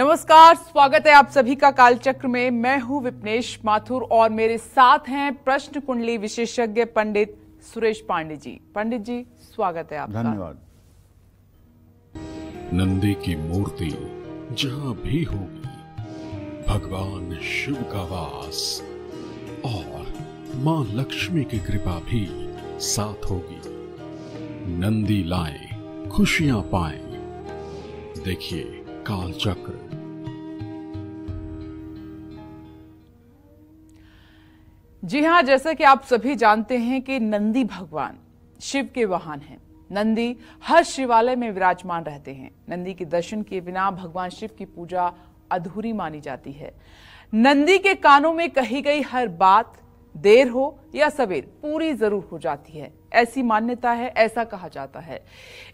नमस्कार स्वागत है आप सभी का कालचक्र में मैं हूं विपनेश माथुर और मेरे साथ हैं प्रश्न कुंडली विशेषज्ञ पंडित सुरेश पांडे जी पंडित जी स्वागत है आपका धन्यवाद नंदी की मूर्ति जहां भी होगी भगवान शिव का वास और मां लक्ष्मी की कृपा भी साथ होगी नंदी लाए खुशियां पाए देखिए कालचक्र जी हाँ जैसा कि आप सभी जानते हैं कि नंदी भगवान शिव के वाहन हैं नंदी हर शिवालय में विराजमान रहते हैं नंदी के दर्शन के बिना भगवान शिव की पूजा अधूरी मानी जाती है नंदी के कानों में कही गई हर बात देर हो या सवेर पूरी जरूर हो जाती है ऐसी मान्यता है ऐसा कहा जाता है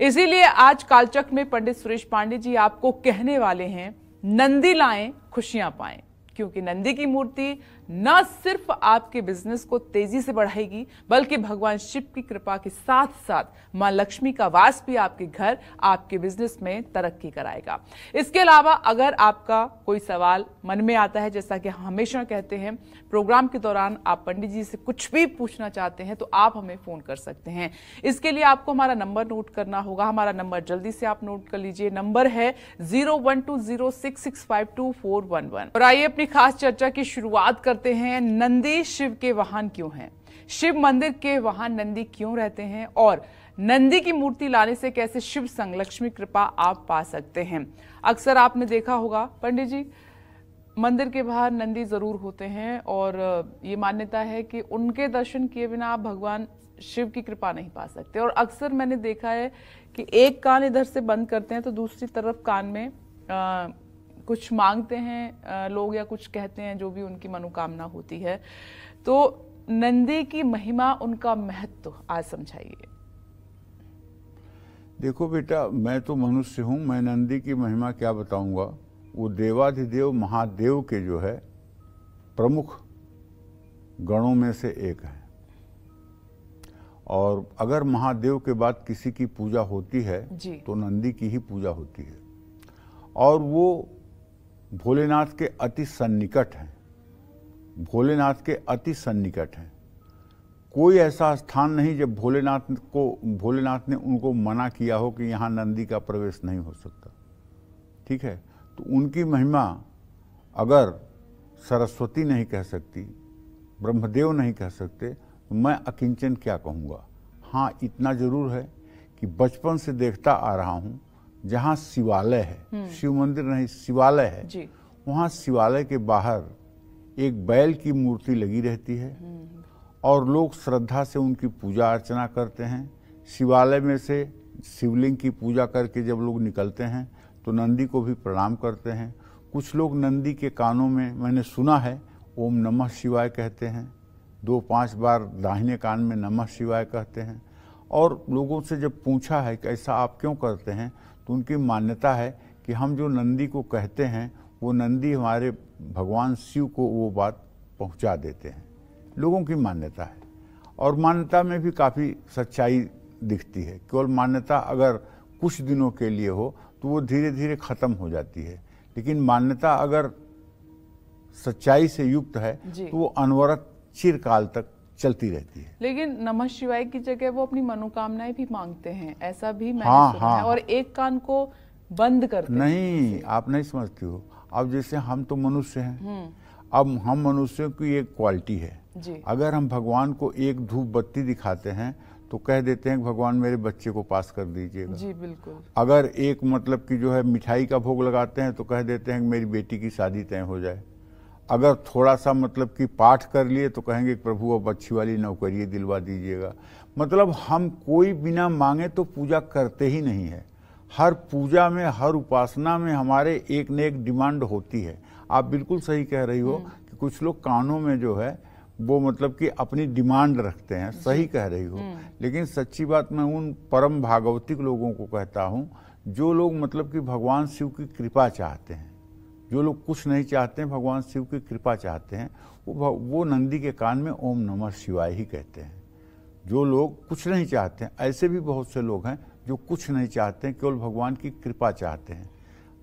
इसीलिए आज कालचक में पंडित सुरेश पांडे जी आपको कहने वाले हैं नंदी लाएं खुशियां पाएं क्योंकि नंदी की मूर्ति न सिर्फ आपके बिजनेस को तेजी से बढ़ाएगी बल्कि भगवान शिव की कृपा के साथ साथ मां लक्ष्मी का वास भी आपके घर आपके बिजनेस में तरक्की कराएगा इसके अलावा अगर आपका कोई सवाल मन में आता है जैसा कि हमेशा कहते हैं प्रोग्राम के दौरान आप पंडित जी से कुछ भी पूछना चाहते हैं तो आप हमें फोन कर सकते हैं इसके लिए आपको हमारा नंबर नोट करना होगा हमारा नंबर जल्दी से आप नोट कर लीजिए नंबर है जीरो और आइए अपनी खास चर्चा की शुरुआत कर करते हैं नंदी शिव के वाहन क्यों हैं शिव मंदिर के वाहन नंदी क्यों रहते हैं और नंदी की मूर्ति लाने से कैसे शिव लक्ष्मी कृपा आप पा सकते हैं अक्सर आपने देखा होगा पंडित जी मंदिर के बाहर नंदी ज़रूर होते हैं और ये मान्यता है कि उनके दर्शन किए बिना आप भगवान शिव की कृपा नहीं पा सकते और अक्सर मैंने देखा है कि एक कान इधर से बंद करते हैं तो दूसरी तरफ कान में आ, कुछ मांगते हैं लोग या कुछ कहते हैं जो भी उनकी मनोकामना होती है तो नंदी की महिमा उनका महत्व तो आज समझाइए देखो बेटा मैं तो मनुष्य हूँ मैं नंदी की महिमा क्या बताऊंगा वो देवाधिदेव महादेव के जो है प्रमुख गणों में से एक है और अगर महादेव के बाद किसी की पूजा होती है तो नंदी की ही पूजा होती है और वो भोलेनाथ के अति सन्निकट हैं भोलेनाथ के अति सन्निकट हैं कोई ऐसा स्थान नहीं जब भोलेनाथ को भोलेनाथ ने उनको मना किया हो कि यहाँ नंदी का प्रवेश नहीं हो सकता ठीक है तो उनकी महिमा अगर सरस्वती नहीं कह सकती ब्रह्मदेव नहीं कह सकते तो मैं अकिंचन क्या कहूँगा हाँ इतना ज़रूर है कि बचपन से देखता आ रहा हूँ जहाँ शिवालय है हम्म। शिव मंदिर नहीं शिवालय है जी। वहाँ शिवालय के बाहर एक बैल की मूर्ति लगी रहती है हम्म। और लोग श्रद्धा से उनकी पूजा अर्चना करते हैं शिवालय में से शिवलिंग की पूजा करके जब लोग निकलते हैं तो नंदी को भी प्रणाम करते हैं कुछ लोग नंदी के कानों में मैंने सुना है ओम नमः शिवाय कहते हैं दो पांच बार दाहिने कान में नमः शिवाय कहते हैं और लोगों से जब पूछा है कि ऐसा आप क्यों करते हैं तो उनकी मान्यता है कि हम जो नंदी को कहते हैं वो नंदी हमारे भगवान शिव को वो बात पहुंचा देते हैं लोगों की मान्यता है और मान्यता में भी काफ़ी सच्चाई दिखती है केवल मान्यता अगर कुछ दिनों के लिए हो तो वो धीरे धीरे ख़त्म हो जाती है लेकिन मान्यता अगर सच्चाई से युक्त है तो वो अनवरत चिरकाल तक चलती रहती है लेकिन नमः शिवाय की जगह वो अपनी मनोकामनाएं भी मांगते हैं ऐसा भी मैंने हाँ, सुना हाँ, है और एक कान को बंद कर नहीं आप नहीं समझते हो अब जैसे हम तो मनुष्य हैं हम्म। अब हम मनुष्यों की एक क्वालिटी है जी। अगर हम भगवान को एक धूप बत्ती दिखाते हैं तो कह देते हैं भगवान मेरे बच्चे को पास कर दीजिएगा जी बिल्कुल अगर एक मतलब कि जो है मिठाई का भोग लगाते हैं तो कह देते हैं मेरी बेटी की शादी तय हो जाए अगर थोड़ा सा मतलब कि पाठ कर लिए तो कहेंगे प्रभु अब अच्छी वाली नौकरी दिलवा दीजिएगा मतलब हम कोई बिना मांगे तो पूजा करते ही नहीं है हर पूजा में हर उपासना में हमारे एक न एक डिमांड होती है आप बिल्कुल सही कह रही हो हम्म। कि कुछ लोग कानों में जो है वो मतलब कि अपनी डिमांड रखते हैं सही कह रही हो हम्म। लेकिन सच्ची बात मैं उन परम भागवतिक लोगों को कहता हूँ जो लोग मतलब कि भगवान शिव की कृपा चाहते हैं जो लोग कुछ नहीं चाहते हैं भगवान शिव की कृपा चाहते हैं वो वो नंदी के कान में ओम नमः शिवाय ही कहते हैं जो लोग कुछ नहीं चाहते हैं ऐसे भी बहुत से लोग हैं जो कुछ नहीं चाहते हैं केवल भगवान की कृपा चाहते हैं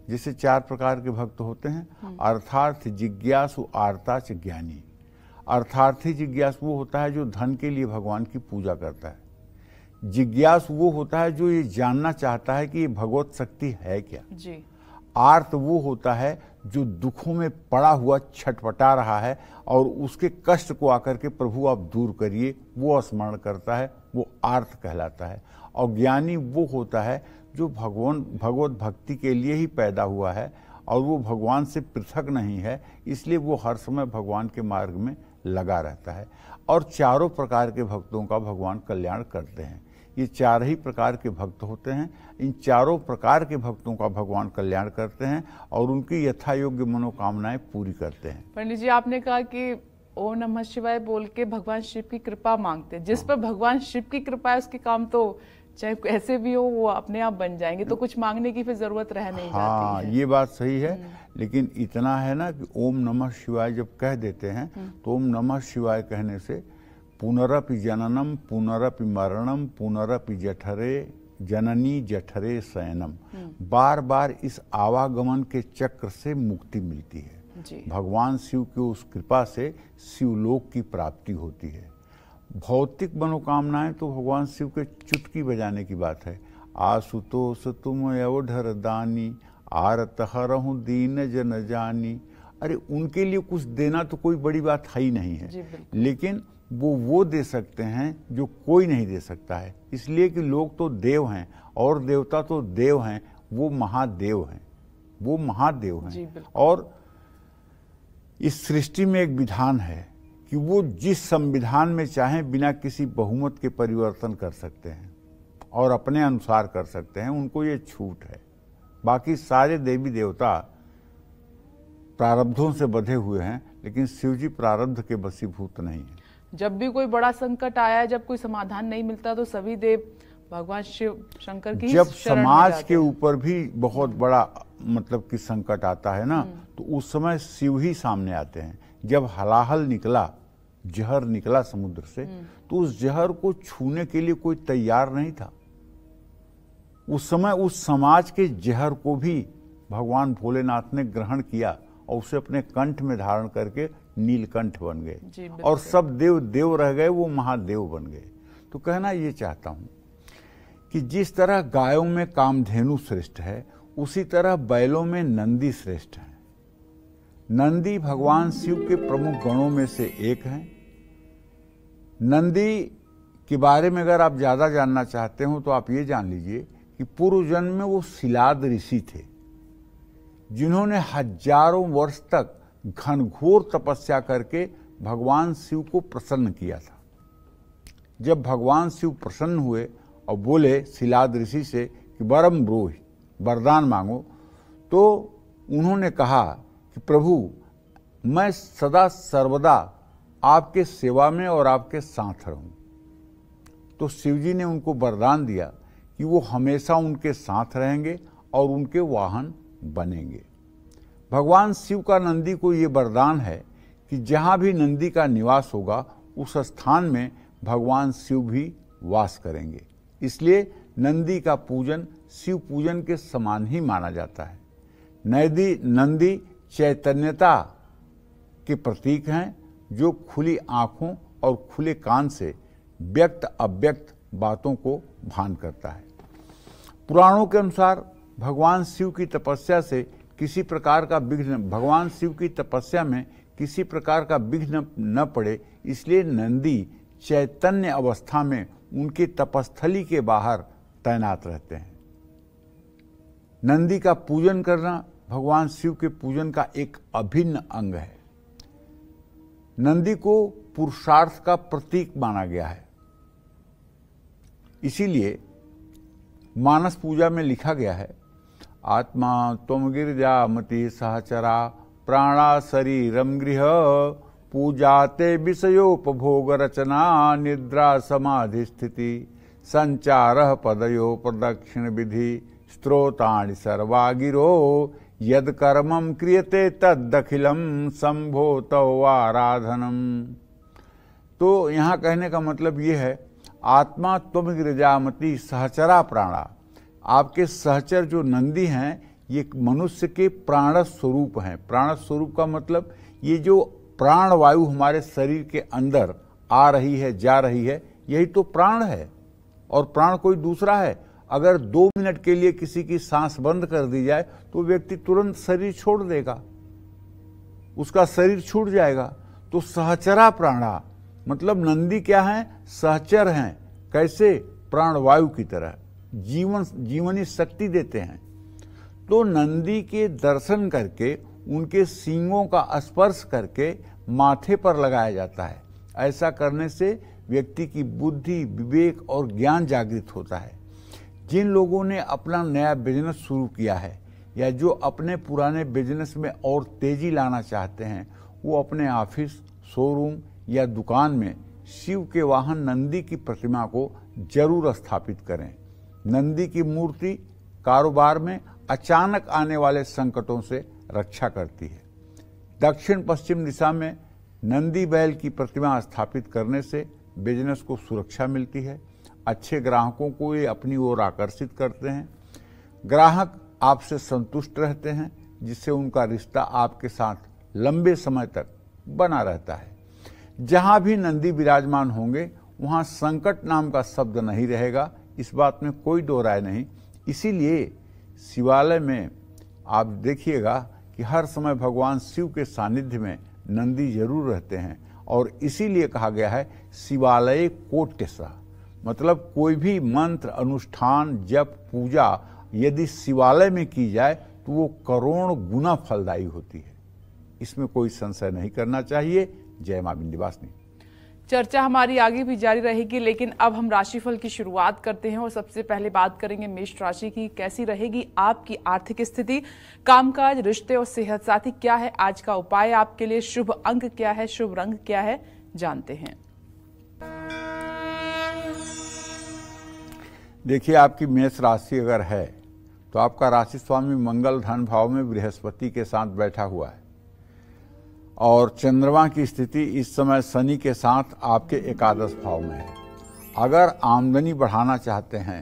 जैसे चार प्रकार के भक्त होते हैं हम्म। अर्थार्थ जिज्ञासु आर्ताच ज्ञानी अर्थार्थी जिज्ञास वो होता है जो धन के लिए भगवान की पूजा करता है जिज्ञास वो होता है जो ये जानना चाहता है कि ये भगवत शक्ति है क्या जी आर्त वो होता है जो दुखों में पड़ा हुआ छटपटा रहा है और उसके कष्ट को आकर के प्रभु आप दूर करिए वो स्मरण करता है वो आर्त कहलाता है और ज्ञानी वो होता है जो भगवान भगवत भक्ति के लिए ही पैदा हुआ है और वो भगवान से पृथक नहीं है इसलिए वो हर समय भगवान के मार्ग में लगा रहता है और चारों प्रकार के भक्तों का भगवान कल्याण करते हैं ये चार ही प्रकार के भक्त होते हैं इन चारों प्रकार के भक्तों का भगवान कल्याण करते हैं और उनकी यथा योग्य मनोकामनाएं पूरी करते हैं पंडित जी आपने कहा कि ओम नमः शिवाय बोल के भगवान शिव की कृपा मांगते हैं जिस हाँ। पर भगवान शिव की कृपा है उसके काम तो चाहे कैसे भी हो वो अपने आप बन जाएंगे तो कुछ मांगने की फिर जरूरत रह नहीं हाँ, जाती है। ये बात सही है हम्म। लेकिन इतना है ना कि ओम नमः शिवाय जब कह देते हैं हम्म। तो ओम नमः शिवाय कहने से पुनरपि जननम पुनरपि मरणम पुनरपि जठरे जननी जठरे शयनम हम्म। बार बार इस आवागमन के चक्र से मुक्ति मिलती है भगवान शिव की उस कृपा से शिवलोक की प्राप्ति होती है भौतिक मनोकामनाएं तो भगवान शिव के चुटकी बजाने की बात है आशुतोष तुम अवधर दानी आरत हरहूँ दीन जन जानी अरे उनके लिए कुछ देना तो कोई बड़ी बात है ही नहीं है लेकिन वो वो दे सकते हैं जो कोई नहीं दे सकता है इसलिए कि लोग तो देव हैं और देवता तो देव हैं वो महादेव हैं वो महादेव हैं और इस सृष्टि में एक विधान है कि वो जिस संविधान में चाहें बिना किसी बहुमत के परिवर्तन कर सकते हैं और अपने अनुसार कर सकते हैं उनको ये छूट है बाकी सारे देवी देवता प्रारब्धों से बधे हुए हैं लेकिन शिव जी प्रारब्ध के बसीभूत नहीं हैं जब भी कोई बड़ा संकट आया जब कोई समाधान नहीं मिलता तो सभी देव भगवान शिव शंकर की जब समाज के ऊपर भी बहुत बड़ा मतलब कि संकट आता है ना हम्म। तो उस समय शिव ही सामने आते हैं जब हलाहल निकला जहर निकला समुद्र से हम्म। तो उस जहर को छूने के लिए कोई तैयार नहीं था उस समय उस समाज के जहर को भी भगवान भोलेनाथ ने ग्रहण किया और उसे अपने कंठ में धारण करके नीलकंठ बन गए और सब देव देव रह गए वो महादेव बन गए तो कहना ये चाहता हूँ कि जिस तरह गायों में कामधेनु श्रेष्ठ है उसी तरह बैलों में नंदी श्रेष्ठ है नंदी भगवान शिव के प्रमुख गणों में से एक है नंदी के बारे में अगर आप ज़्यादा जानना चाहते हो तो आप ये जान लीजिए कि पूर्व जन्म में वो शिलाद ऋषि थे जिन्होंने हजारों वर्ष तक घनघोर तपस्या करके भगवान शिव को प्रसन्न किया था जब भगवान शिव प्रसन्न हुए और बोले शिलाद ऋषि से कि वरम ब्रोह वरदान मांगो तो उन्होंने कहा कि प्रभु मैं सदा सर्वदा आपके सेवा में और आपके साथ रहूं तो शिवजी ने उनको वरदान दिया कि वो हमेशा उनके साथ रहेंगे और उनके वाहन बनेंगे भगवान शिव का नंदी को ये वरदान है कि जहाँ भी नंदी का निवास होगा उस स्थान में भगवान शिव भी वास करेंगे इसलिए नंदी का पूजन शिव पूजन के समान ही माना जाता है नदी नंदी चैतन्यता के प्रतीक हैं जो खुली आँखों और खुले कान से व्यक्त अव्यक्त बातों को भान करता है पुराणों के अनुसार भगवान शिव की तपस्या से किसी प्रकार का विघ्न भगवान शिव की तपस्या में किसी प्रकार का विघ्न न पड़े इसलिए नंदी चैतन्य अवस्था में उनके तपस्थली के बाहर तैनात रहते हैं नंदी का पूजन करना भगवान शिव के पूजन का एक अभिन्न अंग है नंदी को पुरुषार्थ का प्रतीक माना गया है इसीलिए मानस पूजा में लिखा गया है आत्मा त्वम गिरजा मति सहचरा प्राणा शरीरम गृह पूजाते विषयोपभोग रचना निद्रा समाधि स्थिति संचार पदयो प्रदक्षिण विधि स्त्रोता सर्वा गिरो यद क्रियते तदखिल संभो तव आराधनम तो यहाँ कहने का मतलब ये है आत्मा तुम गिरजामती सहचरा प्राणा आपके सहचर जो नंदी हैं ये मनुष्य के प्राण स्वरूप हैं प्राण स्वरूप का मतलब ये जो प्राण वायु हमारे शरीर के अंदर आ रही है जा रही है यही तो प्राण है और प्राण कोई दूसरा है अगर दो मिनट के लिए किसी की सांस बंद कर दी जाए तो व्यक्ति तुरंत शरीर छोड़ देगा उसका शरीर छूट जाएगा तो सहचरा प्राणा मतलब नंदी क्या है सहचर हैं कैसे प्राण वायु की तरह जीवन जीवनी शक्ति देते हैं तो नंदी के दर्शन करके उनके सींगों का स्पर्श करके माथे पर लगाया जाता है ऐसा करने से व्यक्ति की बुद्धि विवेक और ज्ञान जागृत होता है जिन लोगों ने अपना नया बिजनेस शुरू किया है या जो अपने पुराने बिजनेस में और तेजी लाना चाहते हैं वो अपने ऑफिस शोरूम या दुकान में शिव के वाहन नंदी की प्रतिमा को जरूर स्थापित करें नंदी की मूर्ति कारोबार में अचानक आने वाले संकटों से रक्षा करती है दक्षिण पश्चिम दिशा में नंदी बैल की प्रतिमा स्थापित करने से बिजनेस को सुरक्षा मिलती है अच्छे ग्राहकों को ये अपनी ओर आकर्षित करते हैं ग्राहक आपसे संतुष्ट रहते हैं जिससे उनका रिश्ता आपके साथ लंबे समय तक बना रहता है जहाँ भी नंदी विराजमान होंगे वहाँ संकट नाम का शब्द नहीं रहेगा इस बात में कोई दो राय नहीं इसीलिए शिवालय में आप देखिएगा कि हर समय भगवान शिव के सानिध्य में नंदी जरूर रहते हैं और इसीलिए कहा गया है शिवालय कोट्यसा मतलब कोई भी मंत्र अनुष्ठान जप पूजा यदि शिवालय में की जाए तो वो करोड़ गुना फलदायी होती है इसमें कोई संशय नहीं करना चाहिए जय माँ वासनी चर्चा हमारी आगे भी जारी रहेगी लेकिन अब हम राशिफल की शुरुआत करते हैं और सबसे पहले बात करेंगे मेष राशि की कैसी रहेगी आपकी आर्थिक स्थिति कामकाज रिश्ते और सेहत साथी क्या है आज का उपाय आपके लिए शुभ अंक क्या है शुभ रंग क्या है जानते हैं देखिए आपकी मेष राशि अगर है तो आपका राशि स्वामी मंगल धन भाव में बृहस्पति के साथ बैठा हुआ है और चंद्रमा की स्थिति इस समय शनि के साथ आपके एकादश भाव में है अगर आमदनी बढ़ाना चाहते हैं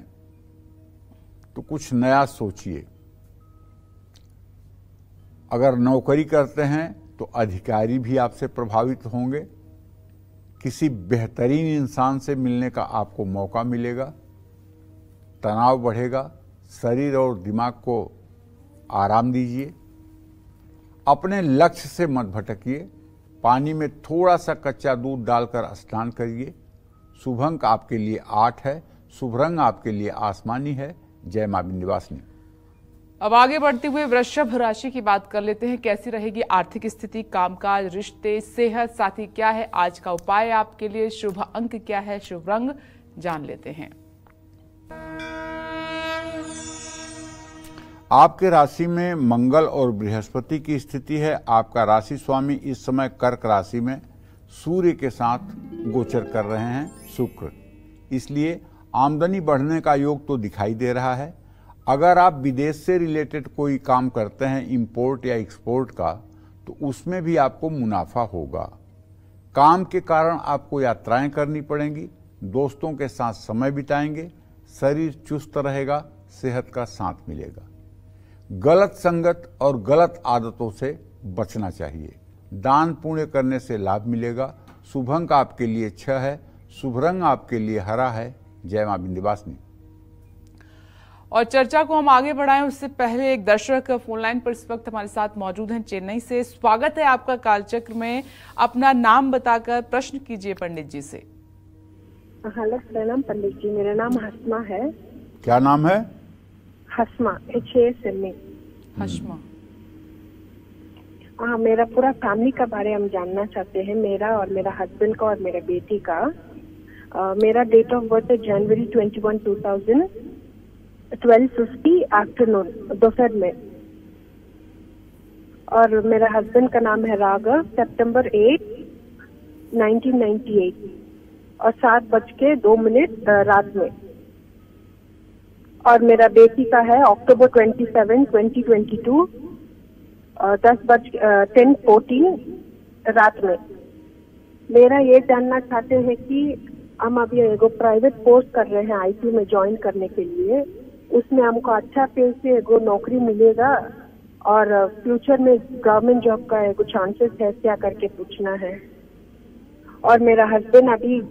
तो कुछ नया सोचिए अगर नौकरी करते हैं तो अधिकारी भी आपसे प्रभावित होंगे किसी बेहतरीन इंसान से मिलने का आपको मौका मिलेगा तनाव बढ़ेगा शरीर और दिमाग को आराम दीजिए अपने लक्ष्य से मत भटकिए पानी में थोड़ा सा कच्चा दूध डालकर स्नान करिए शुभंक आपके लिए आठ है शुभ रंग आपके लिए आसमानी है जय माँ विनिवासिनी अब आगे बढ़ते हुए वृषभ राशि की बात कर लेते हैं कैसी रहेगी आर्थिक स्थिति कामकाज रिश्ते सेहत साथी क्या है आज का उपाय आपके लिए शुभ अंक क्या है शुभ रंग जान लेते हैं आपके राशि में मंगल और बृहस्पति की स्थिति है आपका राशि स्वामी इस समय कर्क राशि में सूर्य के साथ गोचर कर रहे हैं शुक्र इसलिए आमदनी बढ़ने का योग तो दिखाई दे रहा है अगर आप विदेश से रिलेटेड कोई काम करते हैं इंपोर्ट या एक्सपोर्ट का तो उसमें भी आपको मुनाफा होगा काम के कारण आपको यात्राएं करनी पड़ेंगी दोस्तों के साथ समय बिताएंगे शरीर चुस्त रहेगा सेहत का साथ मिलेगा गलत संगत और गलत आदतों से बचना चाहिए दान पुण्य करने से लाभ मिलेगा शुभ अंक आपके लिए छह है शुभ रंग आपके लिए हरा है जय मां बिंदिवासिनी और चर्चा को हम आगे बढ़ाएं उससे पहले एक दर्शक फोनलाइन पर इस वक्त हमारे साथ मौजूद हैं चेन्नई से स्वागत है आपका कालचक्र में अपना नाम बताकर प्रश्न कीजिए पंडित जी से हेलो हाँ, प्रणाम पंडित जी मेरा नाम हसमा है क्या नाम है Hasma H S M A Hasma हाँ मेरा पूरा फैमिली का बारे हम जानना चाहते हैं मेरा और मेरा हस्बैंड का और मेरा बेटी का uh, मेरा डेट ऑफ बर्थ है जनवरी twenty one two thousand twelve fifty afternoon दोपहर में और मेरा हस्बैंड का नाम है राघव सितंबर एट नाइनटीन नाइनटी एट और सात बज के दो मिनट रात में और मेरा बेटी का है अक्टूबर twenty seven twenty twenty two दस बज टेन फोर्टीन रात में मेरा ये जानना चाहते हैं कि हम अभी एगो प्राइवेट कोर्स कर रहे हैं आईटी में ज्वाइन करने के लिए उसमें हमको अच्छा पे से एगो नौकरी मिलेगा और फ्यूचर में गवर्नमेंट जॉब का एगो चांसेस है क्या करके पूछना है और मेरा हस्बैंड अभी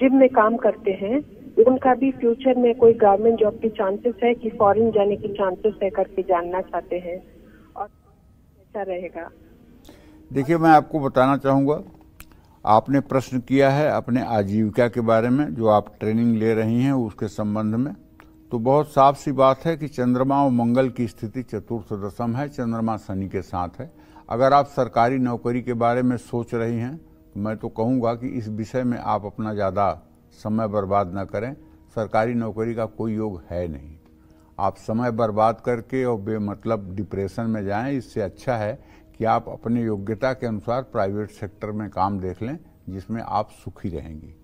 जिम में काम करते हैं उनका भी फ्यूचर में कोई गवर्नमेंट जॉब की चांसेस है कि फॉरेन जाने की चांसेस है करके जानना चाहते हैं और कैसा रहेगा देखिए मैं आपको बताना चाहूँगा आपने प्रश्न किया है अपने आजीविका के बारे में जो आप ट्रेनिंग ले रही हैं उसके संबंध में तो बहुत साफ सी बात है कि चंद्रमा और मंगल की स्थिति चतुर्थ दशम है चंद्रमा शनि के साथ है अगर आप सरकारी नौकरी के बारे में सोच रही हैं तो मैं तो कहूँगा कि इस विषय में आप अपना ज़्यादा समय बर्बाद ना करें सरकारी नौकरी का कोई योग है नहीं आप समय बर्बाद करके और बेमतलब डिप्रेशन में जाएं इससे अच्छा है कि आप अपनी योग्यता के अनुसार प्राइवेट सेक्टर में काम देख लें जिसमें आप सुखी रहेंगी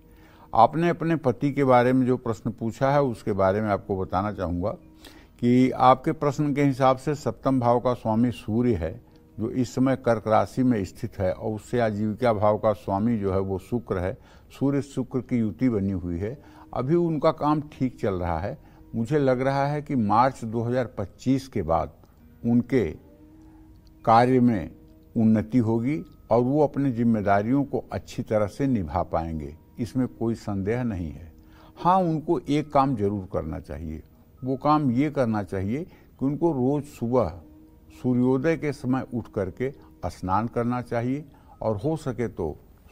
आपने अपने पति के बारे में जो प्रश्न पूछा है उसके बारे में आपको बताना चाहूँगा कि आपके प्रश्न के हिसाब से सप्तम भाव का स्वामी सूर्य है जो इस समय कर्क राशि में स्थित है और उससे आजीविका भाव का स्वामी जो है वो शुक्र है सूर्य शुक्र की युति बनी हुई है अभी उनका काम ठीक चल रहा है मुझे लग रहा है कि मार्च 2025 के बाद उनके कार्य में उन्नति होगी और वो अपने जिम्मेदारियों को अच्छी तरह से निभा पाएंगे इसमें कोई संदेह नहीं है हाँ उनको एक काम जरूर करना चाहिए वो काम ये करना चाहिए कि उनको रोज़ सुबह सूर्योदय के समय उठ करके स्नान करना चाहिए और हो सके तो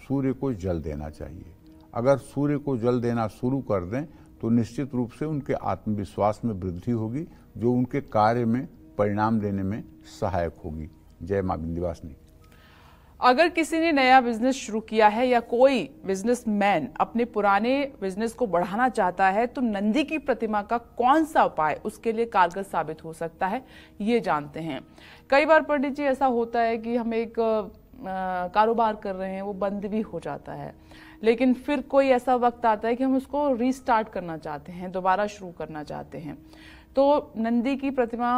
सूर्य को जल देना चाहिए अगर सूर्य को जल देना शुरू कर दें तो निश्चित रूप से उनके आत्मविश्वास में वृद्धि होगी जो उनके कार्य में परिणाम देने में सहायक होगी जय माँ बिंदिवासनी अगर किसी ने नया बिजनेस शुरू किया है या कोई बिजनेसमैन अपने पुराने बिजनेस को बढ़ाना चाहता है तो नंदी की प्रतिमा का कौन सा उपाय उसके लिए कारगर साबित हो सकता है ये जानते हैं कई बार पंडित जी ऐसा होता है कि हम एक कारोबार कर रहे हैं वो बंद भी हो जाता है लेकिन फिर कोई ऐसा वक्त आता है कि हम उसको रीस्टार्ट करना चाहते हैं दोबारा शुरू करना चाहते हैं तो नंदी की प्रतिमा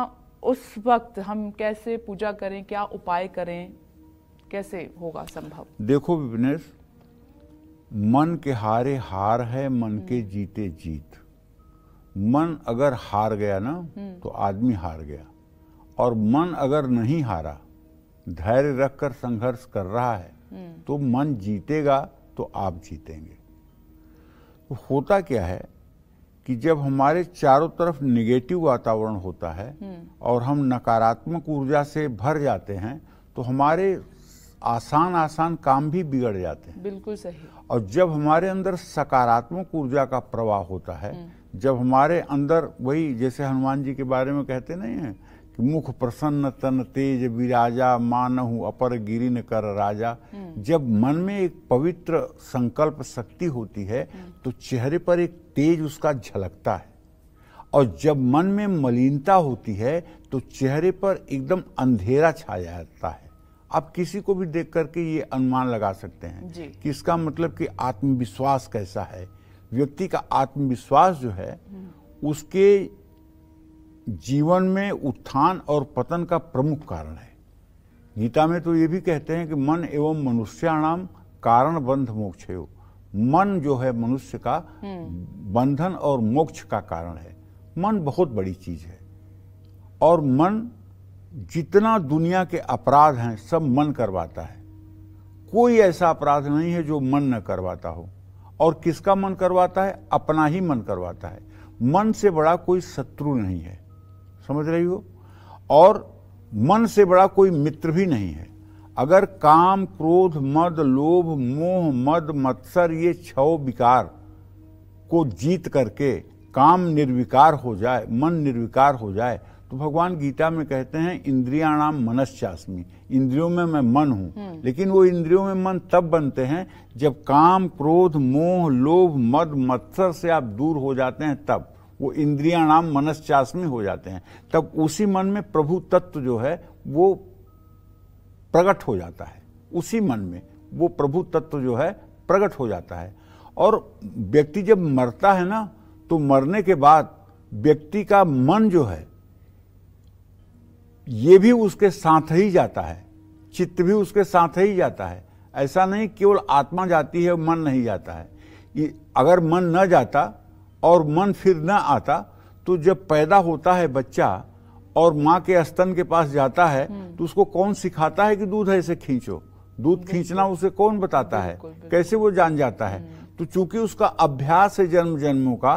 उस वक्त हम कैसे पूजा करें क्या उपाय करें कैसे होगा संभव देखो विपनेश मन के हारे हार है मन हम्म। के जीते जीत मन अगर हार गया ना हम्म। तो आदमी हार गया और मन अगर नहीं हारा धैर्य रखकर संघर्ष कर रहा है हम्म। तो मन जीतेगा तो आप जीतेंगे तो होता क्या है कि जब हमारे चारों तरफ निगेटिव वातावरण होता है हम्म। और हम नकारात्मक ऊर्जा से भर जाते हैं तो हमारे आसान आसान काम भी बिगड़ जाते हैं बिल्कुल सही और जब हमारे अंदर सकारात्मक ऊर्जा का प्रवाह होता है हम्म। जब हमारे अंदर वही जैसे हनुमान जी के बारे में कहते नहीं है कि मुख प्रसन्न तन तेज विराजा मानहु अपर गिरी कर राजा हम्म। जब मन में एक पवित्र संकल्प शक्ति होती है हम्म। तो चेहरे पर एक तेज उसका झलकता है और जब मन में मलिनता होती है तो चेहरे पर एकदम अंधेरा छाया जाता है आप किसी को भी देख करके ये अनुमान लगा सकते हैं कि इसका मतलब कि आत्मविश्वास कैसा है व्यक्ति का आत्मविश्वास जो है हम्म। उसके जीवन में उत्थान और पतन का प्रमुख कारण है गीता में तो ये भी कहते हैं कि मन एवं मनुष्याणाम कारण बंध मोक्ष मन जो है मनुष्य का बंधन और मोक्ष का कारण है मन बहुत बड़ी चीज है और मन जितना दुनिया के अपराध हैं सब मन करवाता है कोई ऐसा अपराध नहीं है जो मन न करवाता हो और किसका मन करवाता है अपना ही मन करवाता है मन से बड़ा कोई शत्रु नहीं है समझ रही हो और मन से बड़ा कोई मित्र भी नहीं है अगर काम क्रोध मद लोभ मोह मद मत्सर ये छव विकार को जीत करके काम निर्विकार हो जाए मन निर्विकार हो जाए तो भगवान गीता में कहते हैं इंद्रिया नाम मनस्यास्मी इंद्रियों में मैं मन हूं हम्म। लेकिन वो इंद्रियों में मन तब बनते हैं जब काम क्रोध मोह लोभ मद मत्सर से आप दूर हो जाते हैं तब वो इंद्रिया नाम मनस में हो जाते हैं तब उसी मन में प्रभु तत्व जो है वो प्रकट हो जाता है उसी मन में वो प्रभु तत्व जो है प्रकट हो जाता है और व्यक्ति जब मरता है ना तो मरने के बाद व्यक्ति का मन जो है ये भी उसके साथ ही जाता है चित्त भी उसके साथ ही जाता है ऐसा नहीं केवल आत्मा जाती है मन नहीं जाता है ये अगर मन न जाता और मन फिर ना आता तो जब पैदा होता है बच्चा और माँ के स्तन के पास जाता है हम्म। तो उसको कौन सिखाता है कि दूध ऐसे खींचो दूध खींचना उसे कौन बताता है कैसे वो जान जाता है हम्म। तो चूंकि उसका अभ्यास है जन्म जन्मों का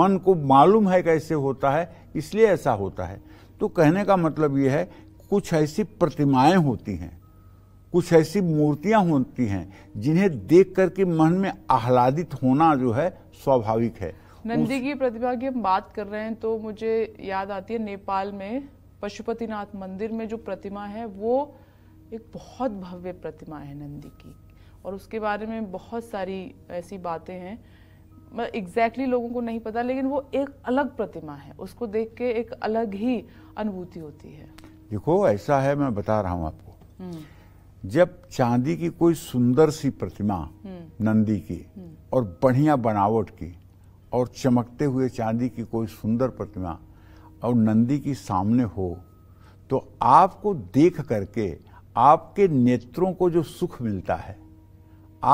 मन को मालूम है कैसे होता है इसलिए ऐसा होता है तो कहने का मतलब यह है कुछ ऐसी प्रतिमाएं होती हैं कुछ ऐसी मूर्तियां होती हैं जिन्हें देख करके मन में आह्लादित होना जो है स्वाभाविक है नंदी की प्रतिभा की हम बात कर रहे हैं तो मुझे याद आती है नेपाल में पशुपतिनाथ मंदिर में जो प्रतिमा है वो एक बहुत भव्य प्रतिमा है नंदी की और उसके बारे में बहुत सारी ऐसी बातें हैं मतलब एग्जैक्टली लोगों को नहीं पता लेकिन वो एक अलग प्रतिमा है उसको देख के एक अलग ही अनुभूति होती है देखो ऐसा है मैं बता रहा हूँ आपको हम्म। जब चांदी की कोई सुंदर सी प्रतिमा हम्म। नंदी की हम्म। और बढ़िया बनावट की और चमकते हुए चांदी की कोई सुंदर प्रतिमा और नंदी की सामने हो तो आपको देख करके आपके नेत्रों को जो सुख मिलता है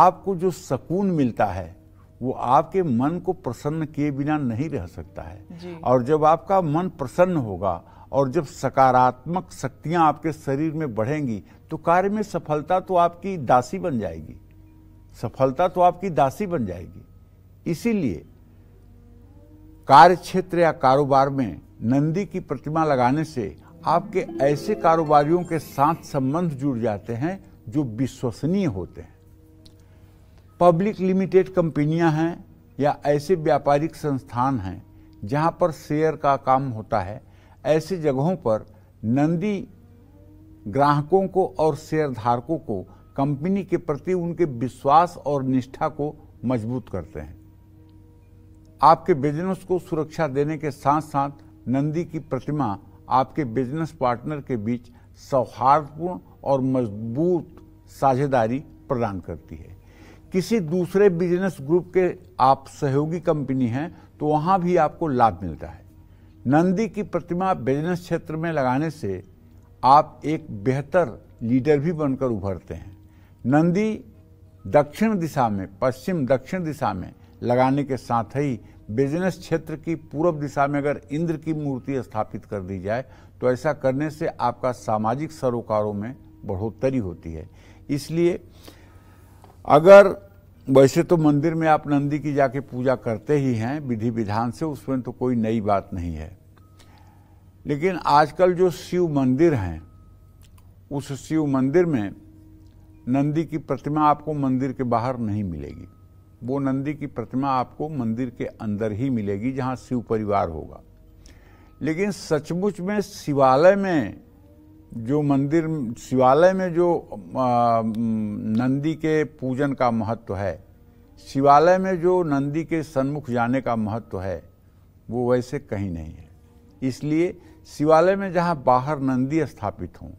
आपको जो सकून मिलता है वो आपके मन को प्रसन्न किए बिना नहीं रह सकता है और जब आपका मन प्रसन्न होगा और जब सकारात्मक शक्तियां आपके शरीर में बढ़ेंगी तो कार्य में सफलता तो आपकी दासी बन जाएगी सफलता तो आपकी दासी बन जाएगी इसीलिए कार्य क्षेत्र या कारोबार में नंदी की प्रतिमा लगाने से आपके ऐसे कारोबारियों के साथ संबंध जुड़ जाते हैं जो विश्वसनीय होते हैं पब्लिक लिमिटेड कंपनियां हैं या ऐसे व्यापारिक संस्थान हैं जहां पर शेयर का काम होता है ऐसे जगहों पर नंदी ग्राहकों को और शेयरधारकों को कंपनी के प्रति उनके विश्वास और निष्ठा को मजबूत करते हैं आपके बिजनेस को सुरक्षा देने के साथ साथ नंदी की प्रतिमा आपके बिजनेस पार्टनर के बीच सौहार्दपूर्ण और मजबूत साझेदारी प्रदान करती है किसी दूसरे बिजनेस ग्रुप के आप सहयोगी कंपनी हैं तो वहाँ भी आपको लाभ मिलता है नंदी की प्रतिमा बिजनेस क्षेत्र में लगाने से आप एक बेहतर लीडर भी बनकर उभरते हैं नंदी दक्षिण दिशा में पश्चिम दक्षिण दिशा में लगाने के साथ ही बिजनेस क्षेत्र की पूर्व दिशा में अगर इंद्र की मूर्ति स्थापित कर दी जाए तो ऐसा करने से आपका सामाजिक सरोकारों में बढ़ोतरी होती है इसलिए अगर वैसे तो मंदिर में आप नंदी की जाके पूजा करते ही हैं विधि विधान से उसमें तो कोई नई बात नहीं है लेकिन आजकल जो शिव मंदिर हैं उस शिव मंदिर में नंदी की प्रतिमा आपको मंदिर के बाहर नहीं मिलेगी वो नंदी की प्रतिमा आपको मंदिर के अंदर ही मिलेगी जहाँ शिव परिवार होगा लेकिन सचमुच में शिवालय में जो मंदिर शिवालय में जो नंदी के पूजन का महत्व है शिवालय में जो नंदी के सन्मुख जाने का महत्व है वो वैसे कहीं नहीं है इसलिए शिवालय में जहाँ बाहर नंदी स्थापित हो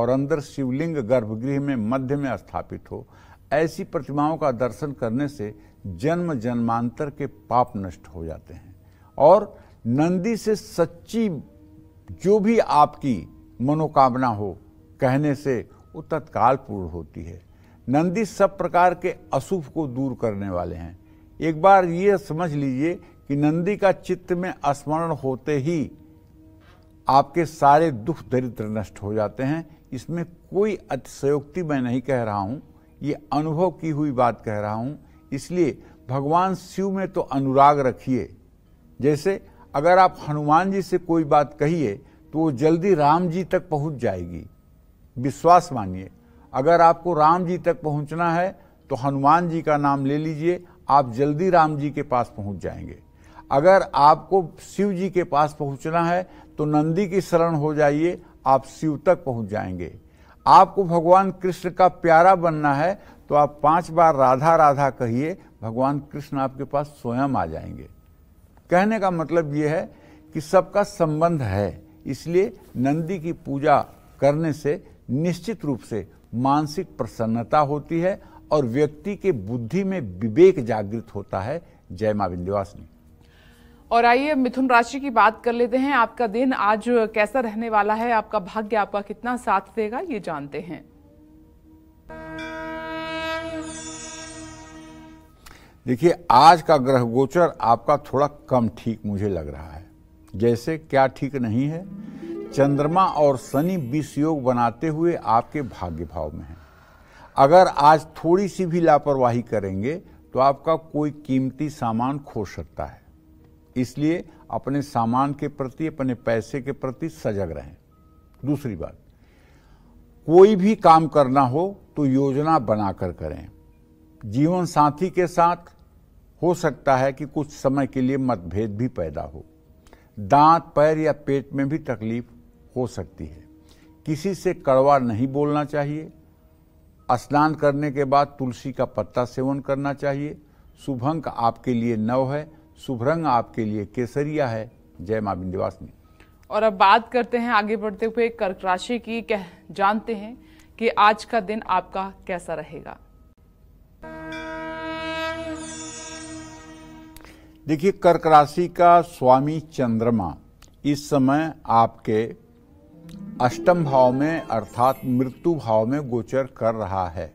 और अंदर शिवलिंग गर्भगृह में मध्य में स्थापित हो ऐसी प्रतिमाओं का दर्शन करने से जन्म जन्मांतर के पाप नष्ट हो जाते हैं और नंदी से सच्ची जो भी आपकी मनोकामना हो कहने से वो तत्काल पूर्ण होती है नंदी सब प्रकार के अशुभ को दूर करने वाले हैं एक बार ये समझ लीजिए कि नंदी का चित्त में स्मरण होते ही आपके सारे दुख दरिद्र नष्ट हो जाते हैं इसमें कोई अतिशयोक्ति मैं नहीं कह रहा हूँ ये अनुभव की हुई बात कह रहा हूँ इसलिए भगवान शिव में तो अनुराग रखिए जैसे अगर आप हनुमान जी से कोई बात कहिए तो वो जल्दी राम जी तक पहुंच जाएगी विश्वास मानिए अगर आपको राम जी तक पहुंचना है तो हनुमान जी का नाम ले लीजिए आप जल्दी राम जी के पास पहुंच जाएंगे अगर आपको शिव जी के पास पहुंचना है तो नंदी की शरण हो जाइए आप शिव तक पहुंच जाएंगे आपको भगवान कृष्ण का प्यारा बनना है तो आप पांच बार राधा राधा कहिए भगवान कृष्ण आपके पास स्वयं आ जाएंगे कहने का मतलब ये है कि सबका संबंध है इसलिए नंदी की पूजा करने से निश्चित रूप से मानसिक प्रसन्नता होती है और व्यक्ति के बुद्धि में विवेक जागृत होता है जय माँ विंध्यवासिनी और आइए मिथुन राशि की बात कर लेते हैं आपका दिन आज कैसा रहने वाला है आपका भाग्य आपका कितना साथ देगा ये जानते हैं देखिए आज का ग्रह गोचर आपका थोड़ा कम ठीक मुझे लग रहा है जैसे क्या ठीक नहीं है चंद्रमा और शनि विष योग बनाते हुए आपके भाग्य भाव में है अगर आज थोड़ी सी भी लापरवाही करेंगे तो आपका कोई कीमती सामान खो सकता है इसलिए अपने सामान के प्रति अपने पैसे के प्रति सजग रहें दूसरी बात कोई भी काम करना हो तो योजना बनाकर करें जीवन साथी के साथ हो सकता है कि कुछ समय के लिए मतभेद भी पैदा हो दांत पैर या पेट में भी तकलीफ हो सकती है किसी से कड़वा नहीं बोलना चाहिए स्नान करने के बाद तुलसी का पत्ता सेवन करना चाहिए शुभ अंक आपके लिए नव है शुभ रंग आपके लिए केसरिया है जय माँ विंध्यवासिनी और अब बात करते हैं आगे बढ़ते हुए कर्क राशि की कह जानते हैं कि आज का दिन आपका कैसा रहेगा देखिए कर्क राशि का स्वामी चंद्रमा इस समय आपके अष्टम भाव में अर्थात मृत्यु भाव में गोचर कर रहा है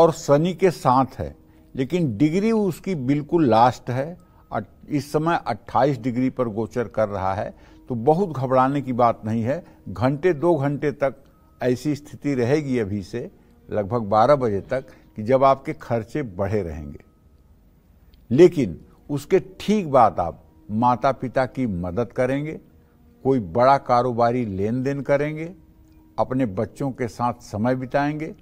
और शनि के साथ है लेकिन डिग्री उसकी बिल्कुल लास्ट है इस समय 28 डिग्री पर गोचर कर रहा है तो बहुत घबराने की बात नहीं है घंटे दो घंटे तक ऐसी स्थिति रहेगी अभी से लगभग 12 बजे तक कि जब आपके खर्चे बढ़े रहेंगे लेकिन उसके ठीक बाद आप माता पिता की मदद करेंगे कोई बड़ा कारोबारी लेन देन करेंगे अपने बच्चों के साथ समय बिताएंगे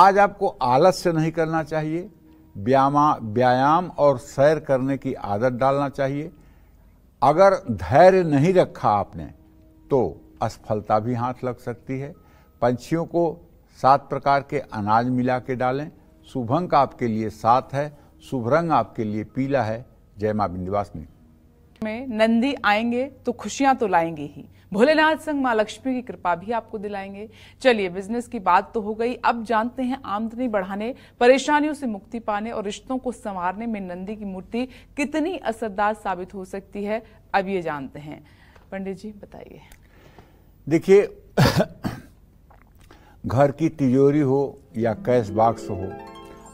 आज आपको आलस्य नहीं करना चाहिए व्यायाम और सैर करने की आदत डालना चाहिए अगर धैर्य नहीं रखा आपने तो असफलता भी हाथ लग सकती है पंछियों को सात प्रकार के अनाज मिला के डालें शुभंक आपके लिए सात है शुभ रंग आपके लिए पीला है जय माँ विंध्यवासिनी में नंदी आएंगे तो खुशियां तो लाएंगे ही भोलेनाथ संग मां लक्ष्मी की कृपा भी आपको दिलाएंगे चलिए बिजनेस की बात तो हो गई अब जानते हैं आमदनी बढ़ाने परेशानियों से मुक्ति पाने और रिश्तों को संवारने में नंदी की मूर्ति कितनी असरदार साबित हो सकती है अब ये जानते हैं पंडित जी बताइए देखिए घर की तिजोरी हो या कैश बॉक्स हो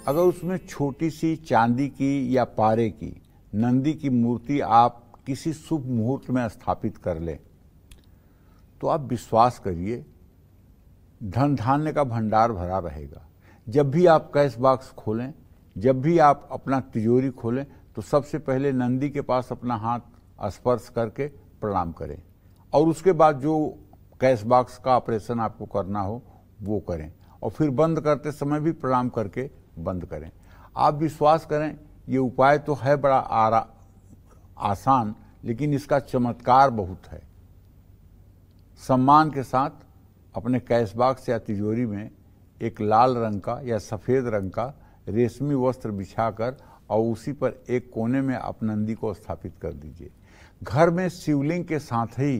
अगर उसमें छोटी सी चांदी की या पारे की नंदी की मूर्ति आप किसी शुभ मुहूर्त में स्थापित कर लें तो आप विश्वास करिए धन धान्य का भंडार भरा रहेगा जब भी आप कैश बॉक्स खोलें जब भी आप अपना तिजोरी खोलें तो सबसे पहले नंदी के पास अपना हाथ स्पर्श करके प्रणाम करें और उसके बाद जो कैश बॉक्स का ऑपरेशन आपको करना हो वो करें और फिर बंद करते समय भी प्रणाम करके बंद करें आप विश्वास करें ये उपाय तो है बड़ा आरा आसान लेकिन इसका चमत्कार बहुत है सम्मान के साथ अपने से या तिजोरी में एक लाल रंग का या सफ़ेद रंग का रेशमी वस्त्र बिछाकर और उसी पर एक कोने में आप नंदी को स्थापित कर दीजिए घर में शिवलिंग के साथ ही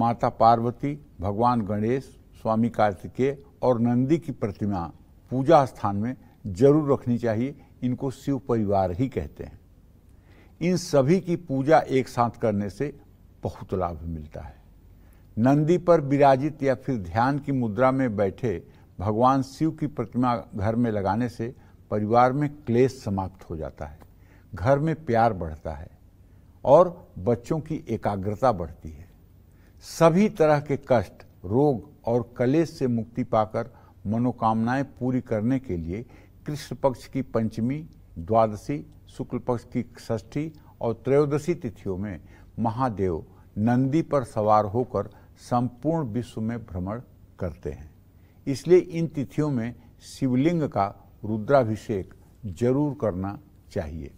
माता पार्वती भगवान गणेश स्वामी कार्तिकेय और नंदी की प्रतिमा पूजा स्थान में जरूर रखनी चाहिए इनको शिव परिवार ही कहते हैं इन सभी की पूजा एक साथ करने से बहुत लाभ मिलता है नंदी पर विराजित या फिर ध्यान की मुद्रा में बैठे भगवान शिव की प्रतिमा घर में लगाने से परिवार में क्लेश समाप्त हो जाता है घर में प्यार बढ़ता है और बच्चों की एकाग्रता बढ़ती है सभी तरह के कष्ट रोग और कलेश से मुक्ति पाकर मनोकामनाएं पूरी करने के लिए कृष्ण पक्ष की पंचमी द्वादशी शुक्ल पक्ष की षष्ठी और त्रयोदशी तिथियों में महादेव नंदी पर सवार होकर संपूर्ण विश्व में भ्रमण करते हैं इसलिए इन तिथियों में शिवलिंग का रुद्राभिषेक जरूर करना चाहिए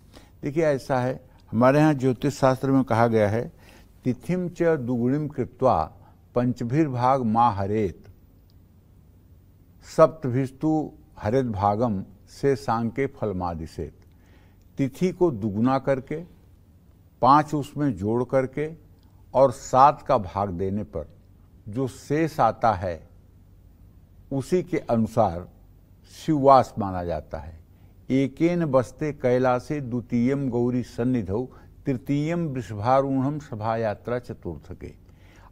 देखिए ऐसा है हमारे यहाँ ज्योतिष शास्त्र में कहा गया है तिथिम च दुगुणिम कृत्वा पंचभीर भाग माँ हरेत सप्तभिस्तु हरित भागम से सांग के फलमादिशेत तिथि को दुगुना करके पांच उसमें जोड़ करके और सात का भाग देने पर जो शेष आता है उसी के अनुसार शिववास माना जाता है एकेन बस्ते कैलासे द्वितीयम गौरी सन्निधौ तृतीयम वृषभारूढ़ सभा यात्रा चतुर्थ के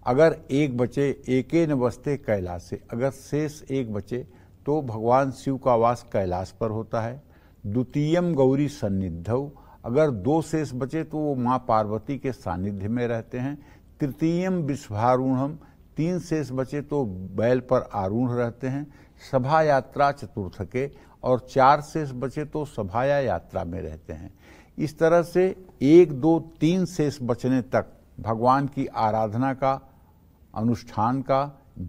अगर एक बचे एक न बसते कैलाश से अगर शेष एक बचे तो भगवान शिव का वास कैलाश पर होता है द्वितीयम गौरी सन्निधव अगर दो शेष बचे तो वो माँ पार्वती के सानिध्य में रहते हैं तृतीयम विश्वारूढ़म तीन शेष बचे तो बैल पर आरूढ़ रहते हैं सभा यात्रा चतुर्थ के और चार शेष बचे तो सभाया यात्रा में रहते हैं इस तरह से एक दो तीन शेष बचने तक भगवान की आराधना का अनुष्ठान का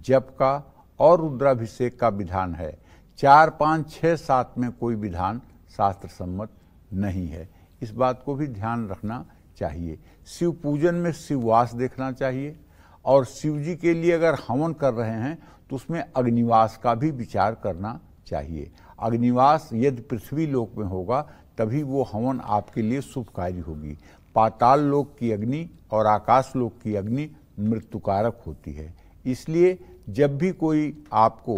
जप का और रुद्राभिषेक का विधान है चार पाँच छः सात में कोई विधान शास्त्र सम्मत नहीं है इस बात को भी ध्यान रखना चाहिए शिव पूजन में शिववास देखना चाहिए और शिव जी के लिए अगर हवन कर रहे हैं तो उसमें अग्निवास का भी विचार करना चाहिए अग्निवास यदि पृथ्वी लोक में होगा तभी वो हवन आपके लिए शुभकारी होगी पाताल लोक की अग्नि और आकाश लोक की अग्नि मृत्युकारक होती है इसलिए जब भी कोई आपको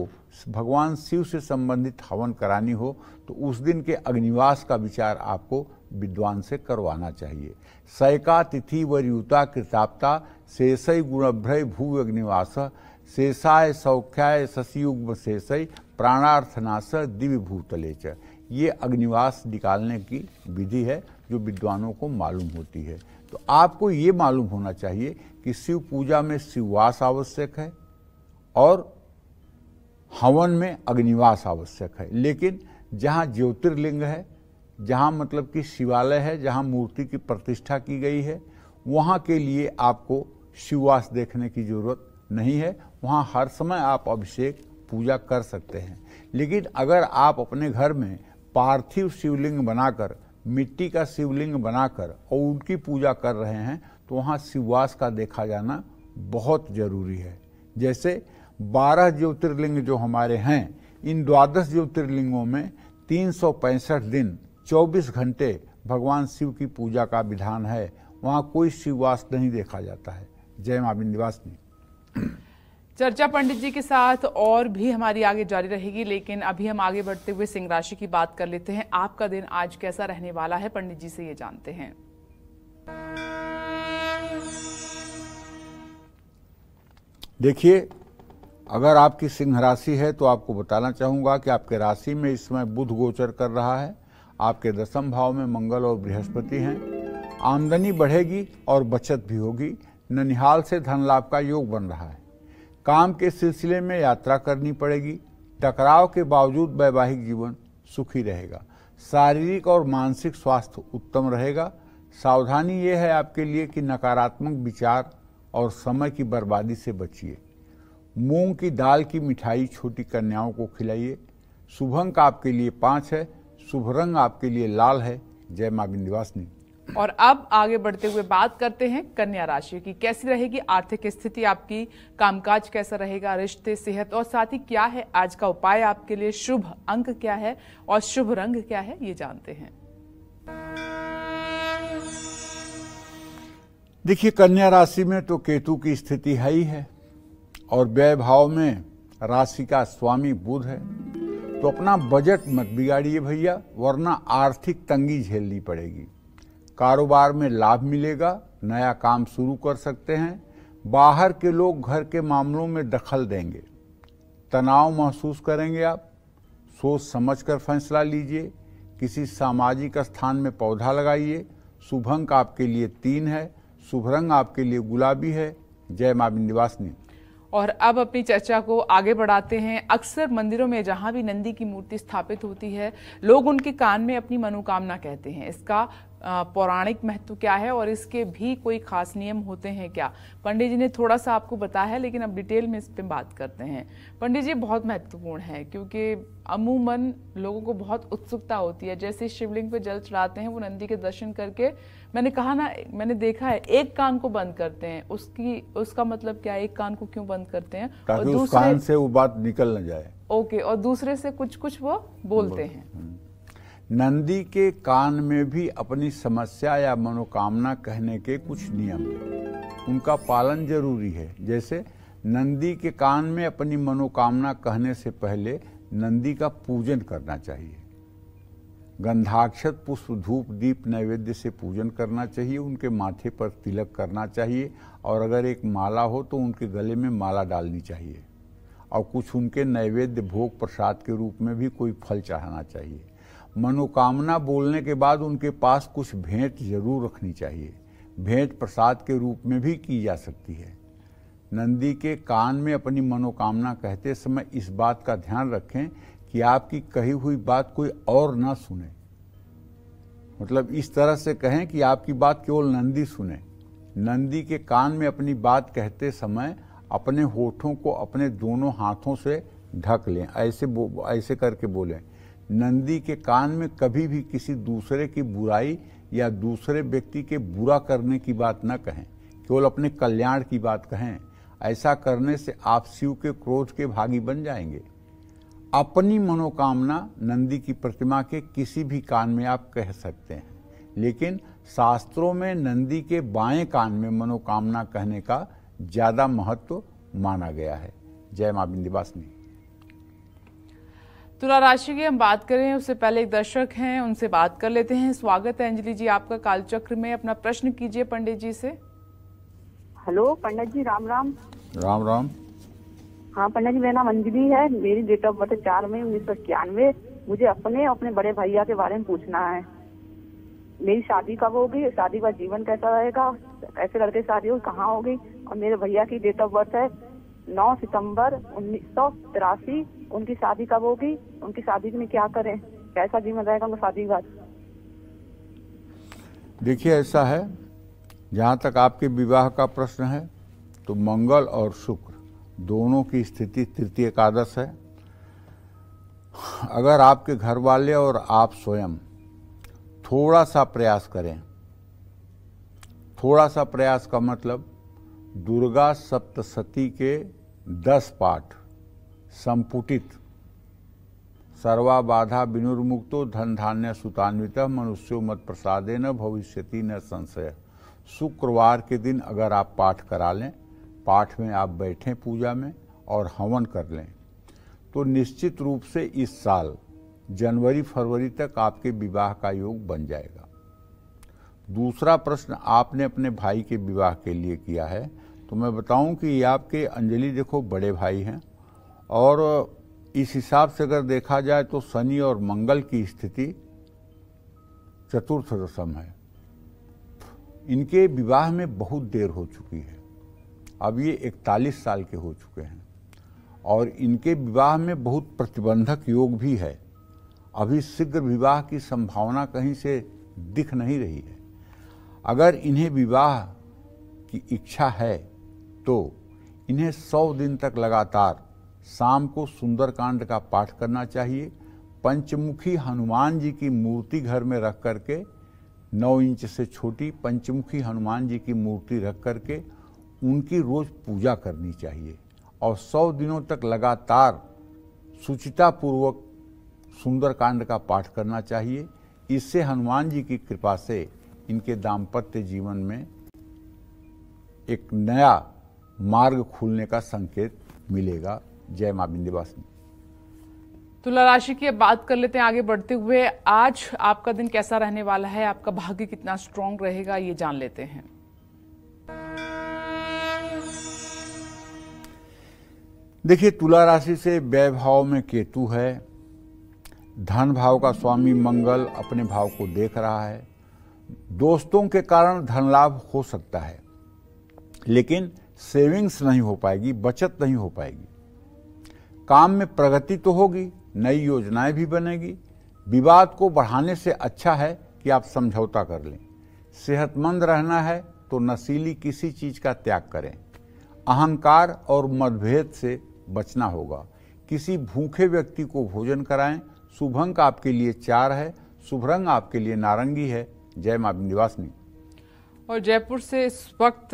भगवान शिव से संबंधित हवन करानी हो तो उस दिन के अग्निवास का विचार आपको विद्वान से करवाना चाहिए सैका तिथि व युता कृताप्ता शेषय गुणभ्रय भू अग्निवास शेषाय सौख्याय शशियुग्म शेषय प्राणार्थनाश दिव्य भूतले ये अग्निवास निकालने की विधि है जो विद्वानों को मालूम होती है तो आपको ये मालूम होना चाहिए कि शिव पूजा में शिववास आवश्यक है और हवन में अग्निवास आवश्यक है लेकिन जहाँ ज्योतिर्लिंग है जहाँ मतलब कि शिवालय है जहाँ मूर्ति की प्रतिष्ठा की गई है वहाँ के लिए आपको शिववास देखने की जरूरत नहीं है वहाँ हर समय आप अभिषेक पूजा कर सकते हैं लेकिन अगर आप अपने घर में पार्थिव शिवलिंग बनाकर मिट्टी का शिवलिंग बनाकर और उनकी पूजा कर रहे हैं तो वहाँ शिववास का देखा जाना बहुत जरूरी है जैसे बारह ज्योतिर्लिंग जो हमारे हैं इन द्वादश ज्योतिर्लिंगों में तीन दिन 24 घंटे भगवान शिव की पूजा का विधान है वहाँ कोई शिववास नहीं देखा जाता है जय माँ विंध्यवासिनी चर्चा पंडित जी के साथ और भी हमारी आगे जारी रहेगी लेकिन अभी हम आगे बढ़ते हुए सिंह राशि की बात कर लेते हैं आपका दिन आज कैसा रहने वाला है पंडित जी से ये जानते हैं देखिए अगर आपकी सिंह राशि है तो आपको बताना चाहूंगा कि आपके राशि में इस समय बुध गोचर कर रहा है आपके दसम भाव में मंगल और बृहस्पति हैं आमदनी बढ़ेगी और बचत भी होगी ननिहाल से धन लाभ का योग बन रहा है काम के सिलसिले में यात्रा करनी पड़ेगी टकराव के बावजूद वैवाहिक जीवन सुखी रहेगा शारीरिक और मानसिक स्वास्थ्य उत्तम रहेगा सावधानी ये है आपके लिए कि नकारात्मक विचार और समय की बर्बादी से बचिए मूंग की दाल की मिठाई छोटी कन्याओं को खिलाइए शुभ अंक आपके लिए पाँच है शुभ रंग आपके लिए लाल है जय माँ विनिवासनी और अब आगे बढ़ते हुए बात करते हैं कन्या राशि की कैसी रहेगी आर्थिक स्थिति आपकी कामकाज कैसा रहेगा रिश्ते सेहत और साथ ही क्या है आज का उपाय आपके लिए शुभ अंक क्या है और शुभ रंग क्या है ये जानते हैं देखिए कन्या राशि में तो केतु की स्थिति है ही है और व्यय भाव में राशि का स्वामी बुध है तो अपना बजट मत बिगाड़िए भैया वरना आर्थिक तंगी झेलनी पड़ेगी कारोबार में लाभ मिलेगा नया काम शुरू कर सकते हैं बाहर के लोग घर के मामलों में दखल देंगे तनाव महसूस करेंगे आप सोच समझ कर फैसला लीजिए किसी सामाजिक स्थान में पौधा लगाइए शुभ अंक आपके लिए तीन है शुभ रंग आपके लिए गुलाबी है जय माँ विंध्यवासिनी और अब अपनी चर्चा को आगे बढ़ाते हैं अक्सर मंदिरों में जहां भी नंदी की मूर्ति स्थापित होती है लोग उनके कान में अपनी मनोकामना कहते हैं इसका पौराणिक महत्व क्या है और इसके भी कोई खास नियम होते हैं क्या पंडित जी ने थोड़ा सा आपको बताया है लेकिन अब डिटेल में इस पर बात करते हैं पंडित जी बहुत महत्वपूर्ण है क्योंकि अमूमन लोगों को बहुत उत्सुकता होती है जैसे शिवलिंग पे जल चढ़ाते हैं वो नंदी के दर्शन करके मैंने कहा ना मैंने देखा है एक कान को बंद करते हैं उसकी उसका मतलब क्या एक कान को क्यों बंद करते हैं ताकि और दूसरे, उस कान से वो बात निकल ना जाए ओके और दूसरे से कुछ कुछ वो बोलते हैं नंदी के कान में भी अपनी समस्या या मनोकामना कहने के कुछ नियम हैं उनका पालन जरूरी है जैसे नंदी के कान में अपनी मनोकामना कहने से पहले नंदी का पूजन करना चाहिए गंधाक्षत पुष्प धूप दीप नैवेद्य से पूजन करना चाहिए उनके माथे पर तिलक करना चाहिए और अगर एक माला हो तो उनके गले में माला डालनी चाहिए और कुछ उनके नैवेद्य भोग प्रसाद के रूप में भी कोई फल चढ़ाना चाहिए मनोकामना बोलने के बाद उनके पास कुछ भेंट जरूर रखनी चाहिए भेंट प्रसाद के रूप में भी की जा सकती है नंदी के कान में अपनी मनोकामना कहते समय इस बात का ध्यान रखें कि आपकी कही हुई बात कोई और ना सुने मतलब इस तरह से कहें कि आपकी बात केवल नंदी सुने नंदी के कान में अपनी बात कहते समय अपने होठों को अपने दोनों हाथों से ढक लें ऐसे ऐसे करके बोलें नंदी के कान में कभी भी किसी दूसरे की बुराई या दूसरे व्यक्ति के बुरा करने की बात न कहें केवल अपने कल्याण की बात कहें ऐसा करने से आप शिव के क्रोध के भागी बन जाएंगे अपनी मनोकामना नंदी की प्रतिमा के किसी भी कान में आप कह सकते हैं लेकिन शास्त्रों में नंदी के बाएं कान में मनोकामना कहने का ज़्यादा महत्व माना गया है जय माँ बिंदिवासिनी तुला तो राशि की हम बात करें उससे पहले एक दर्शक हैं उनसे बात कर लेते हैं स्वागत है अंजलि जी आपका कालचक्र में अपना प्रश्न कीजिए पंडित जी से हेलो पंडित जी राम राम राम राम हाँ पंडित जी मेरा नाम अंजलि है मेरी डेट ऑफ बर्थ चार मई उन्नीस सौ इक्यानवे मुझे अपने अपने बड़े भैया के बारे में पूछना है मेरी शादी कब होगी शादी का जीवन कैसा रहेगा कैसे करके शादी होगी कहाँ होगी और मेरे भैया की डेट ऑफ बर्थ है नौ सितम्बर उन्नीस सौ तिरासी उनकी शादी कब होगी उनकी शादी में क्या करें कैसा जीवन रहेगा उनको शादी के बाद देखिए ऐसा है जहाँ तक आपके विवाह का प्रश्न है तो मंगल और शुक्र दोनों की स्थिति तृतीय एकादश है अगर आपके घर वाले और आप स्वयं थोड़ा सा प्रयास करें थोड़ा सा प्रयास का मतलब दुर्गा सप्तशती के दस पाठ संपुटित सर्वा बाधा विनुर्मुक्तो धन धान्य सुतान्वित मनुष्यो मत प्रसादे न भविष्य न संशय शुक्रवार के दिन अगर आप पाठ करा लें पाठ में आप बैठें पूजा में और हवन कर लें तो निश्चित रूप से इस साल जनवरी फरवरी तक आपके विवाह का योग बन जाएगा दूसरा प्रश्न आपने अपने भाई के विवाह के लिए किया है तो मैं बताऊं कि ये आपके अंजलि देखो बड़े भाई हैं और इस हिसाब से अगर देखा जाए तो शनि और मंगल की स्थिति चतुर्थ दशम है इनके विवाह में बहुत देर हो चुकी है अब ये इकतालीस साल के हो चुके हैं और इनके विवाह में बहुत प्रतिबंधक योग भी है अभी शीघ्र विवाह की संभावना कहीं से दिख नहीं रही है अगर इन्हें विवाह की इच्छा है तो इन्हें सौ दिन तक लगातार शाम को सुंदरकांड का पाठ करना चाहिए पंचमुखी हनुमान जी की मूर्ति घर में रख करके नौ इंच से छोटी पंचमुखी हनुमान जी की मूर्ति रख करके उनकी रोज पूजा करनी चाहिए और सौ दिनों तक लगातार सुचितापूर्वक सुंदरकांड का पाठ करना चाहिए इससे हनुमान जी की कृपा से इनके दाम्पत्य जीवन में एक नया मार्ग खुलने का संकेत मिलेगा जय माँ बिंदीवासिनी तुला राशि की अब बात कर लेते हैं आगे बढ़ते हुए आज आपका दिन कैसा रहने वाला है आपका भाग्य कितना स्ट्रांग रहेगा ये जान लेते हैं देखिए तुला राशि से व्यय भाव में केतु है धन भाव का स्वामी मंगल अपने भाव को देख रहा है दोस्तों के कारण धन लाभ हो सकता है लेकिन सेविंग्स नहीं हो पाएगी बचत नहीं हो पाएगी काम में प्रगति तो होगी नई योजनाएं भी बनेगी विवाद को बढ़ाने से अच्छा है कि आप समझौता कर लें सेहतमंद रहना है तो नशीली किसी चीज़ का त्याग करें अहंकार और मतभेद से बचना होगा किसी भूखे व्यक्ति को भोजन कराएं शुभंक आपके लिए चार है शुभ रंग आपके लिए नारंगी है जय माँ निवासनी और जयपुर से इस वक्त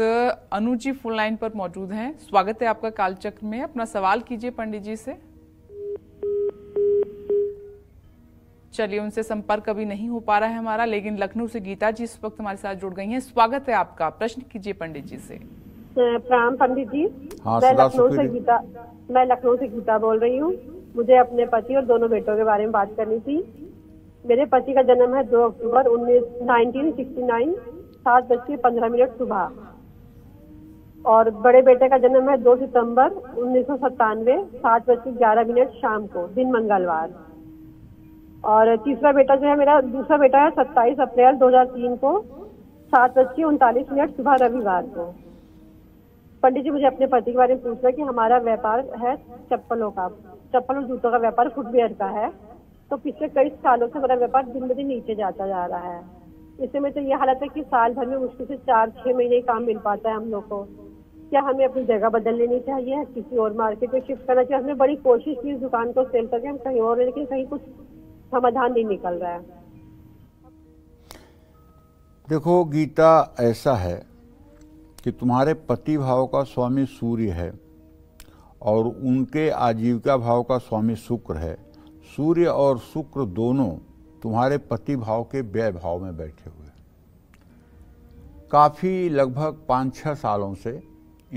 अनुजी फोन लाइन पर मौजूद हैं स्वागत है आपका कालचक्र में अपना सवाल कीजिए पंडित जी से चलिए उनसे संपर्क अभी नहीं हो पा रहा है हमारा लेकिन लखनऊ से गीता जी इस वक्त हमारे साथ जुड़ गई हैं स्वागत है आपका प्रश्न कीजिए पंडित जी से प्रणाम पंडित जी हाँ, मैं लखनऊ से गीता मैं लखनऊ से गीता बोल रही हूँ मुझे अपने पति और दोनों बेटों के बारे में बात करनी थी मेरे पति का जन्म है दो अक्टूबर उन्नीस नाइनटीन सिक्सटी नाइन सात बज के पंद्रह मिनट सुबह और बड़े बेटे का जन्म है दो सितंबर उन्नीस सौ सत्तानवे सात बज के ग्यारह मिनट शाम को दिन मंगलवार और तीसरा बेटा जो है मेरा दूसरा बेटा है सत्ताईस अप्रैल दो हजार तीन को सात बज के उनतालीस मिनट सुबह रविवार को पंडित जी मुझे अपने पति के बारे में पूछना कि हमारा व्यापार है चप्पलों का चप्पल और जूतों का व्यापार फुटवेयर का है तो पिछले कई सालों से मेरा व्यापार दिन ब दिन नीचे जाता जा रहा है इस समय तो ये हालत है कि साल भर में मुश्किल से चार छह महीने काम मिल पाता है हम लोग को क्या हमें अपनी जगह बदल लेनी चाहिए किसी और मार्केट में शिफ्ट करना चाहिए हमने बड़ी कोशिश की इस दुकान को सेल करके हम कहीं और लेकिन कहीं कुछ समाधान नहीं निकल रहा है देखो गीता ऐसा है कि तुम्हारे पति भाव का स्वामी सूर्य है और उनके आजीविका भाव का स्वामी शुक्र है सूर्य और शुक्र दोनों तुम्हारे पति भाव के व्यय भाव में बैठे हुए काफ़ी लगभग पाँच छः सालों से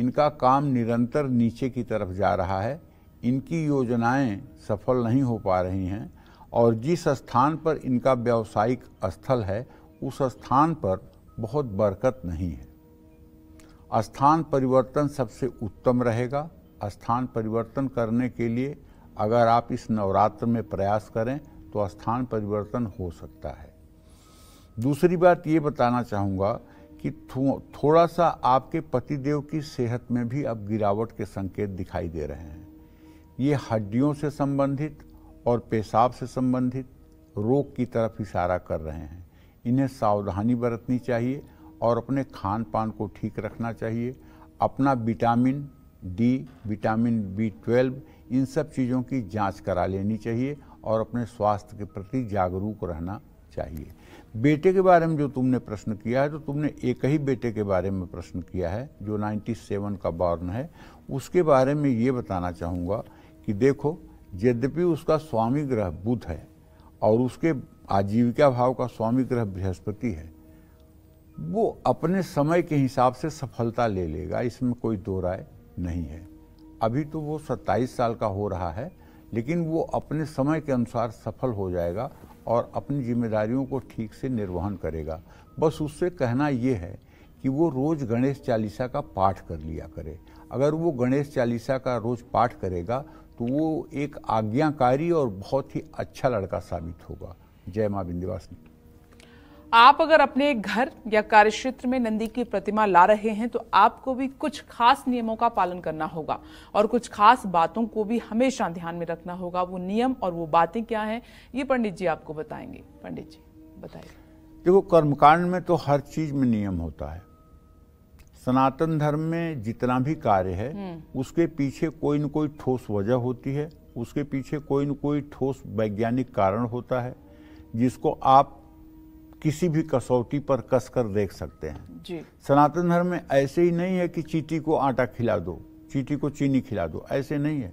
इनका काम निरंतर नीचे की तरफ जा रहा है इनकी योजनाएं सफल नहीं हो पा रही हैं और जिस स्थान पर इनका व्यावसायिक स्थल है उस स्थान पर बहुत बरकत नहीं है स्थान परिवर्तन सबसे उत्तम रहेगा स्थान परिवर्तन करने के लिए अगर आप इस नवरात्र में प्रयास करें तो स्थान परिवर्तन हो सकता है दूसरी बात ये बताना चाहूँगा कि थो, थोड़ा सा आपके पतिदेव की सेहत में भी अब गिरावट के संकेत दिखाई दे रहे हैं ये हड्डियों से संबंधित और पेशाब से संबंधित रोग की तरफ इशारा कर रहे हैं इन्हें सावधानी बरतनी चाहिए और अपने खान पान को ठीक रखना चाहिए अपना vitamin D vitamin B twelve इन सब चीज़ों की जांच करा लेनी चाहिए और अपने स्वास्थ्य के प्रति जागरूक रहना चाहिए बेटे के बारे में जो तुमने प्रश्न किया है तो तुमने एक ही बेटे के बारे में प्रश्न किया है जो 97 का बॉर्न है उसके बारे में ये बताना चाहूँगा कि देखो यद्यपि उसका स्वामी ग्रह बुध है और उसके आजीविका भाव का स्वामी ग्रह बृहस्पति है वो अपने समय के हिसाब से सफलता ले लेगा इसमें कोई दो राय नहीं है अभी तो वो 27 साल का हो रहा है लेकिन वो अपने समय के अनुसार सफल हो जाएगा और अपनी जिम्मेदारियों को ठीक से निर्वहन करेगा बस उससे कहना ये है कि वो रोज़ गणेश चालीसा का पाठ कर लिया करे अगर वो गणेश चालीसा का रोज़ पाठ करेगा तो वो एक आज्ञाकारी और बहुत ही अच्छा लड़का साबित होगा जय माँ विंध्यवासिनी आप अगर अपने घर या कार्यक्षेत्र में नंदी की प्रतिमा ला रहे हैं तो आपको भी कुछ खास नियमों का पालन करना होगा और कुछ खास बातों को भी हमेशा ध्यान में रखना होगा वो नियम और वो बातें क्या हैं ये पंडित जी आपको बताएंगे पंडित जी बताइए देखो कर्मकांड में तो हर चीज में नियम होता है सनातन धर्म में जितना भी कार्य है हम्म। उसके पीछे कोई न कोई ठोस वजह होती है उसके पीछे कोई न कोई ठोस वैज्ञानिक कारण होता है जिसको आप किसी भी कसौटी पर कस कर देख सकते हैं जी। सनातन धर्म में ऐसे ही नहीं है कि चीटी को आटा खिला दो चीटी को चीनी खिला दो ऐसे नहीं है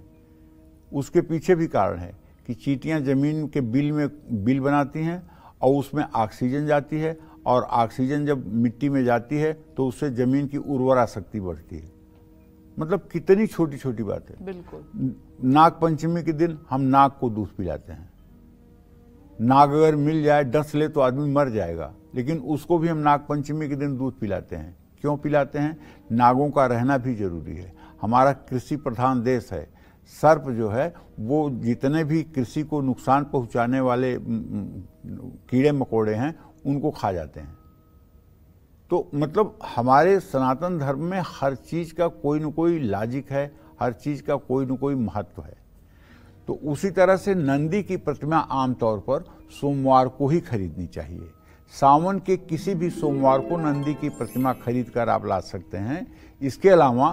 उसके पीछे भी कारण है कि चीटियाँ जमीन के बिल में बिल बनाती हैं और उसमें ऑक्सीजन जाती है और ऑक्सीजन जब मिट्टी में जाती है तो उससे जमीन की उर्वरा शक्ति बढ़ती है मतलब कितनी छोटी छोटी बात है बिल्कुल नाग पंचमी के दिन हम नाग को दूध पिलाते हैं नाग अगर मिल जाए डस ले तो आदमी मर जाएगा लेकिन उसको भी हम नागपंचमी के दिन दूध पिलाते हैं क्यों पिलाते हैं नागों का रहना भी जरूरी है हमारा कृषि प्रधान देश है सर्प जो है वो जितने भी कृषि को नुकसान पहुंचाने वाले कीड़े मकोड़े हैं उनको खा जाते हैं तो मतलब हमारे सनातन धर्म में हर चीज़ का कोई ना कोई लॉजिक है हर चीज़ का कोई ना कोई महत्व है तो उसी तरह से नंदी की प्रतिमा आमतौर पर सोमवार को ही खरीदनी चाहिए सावन के किसी भी सोमवार को नंदी की प्रतिमा खरीद कर आप ला सकते हैं इसके अलावा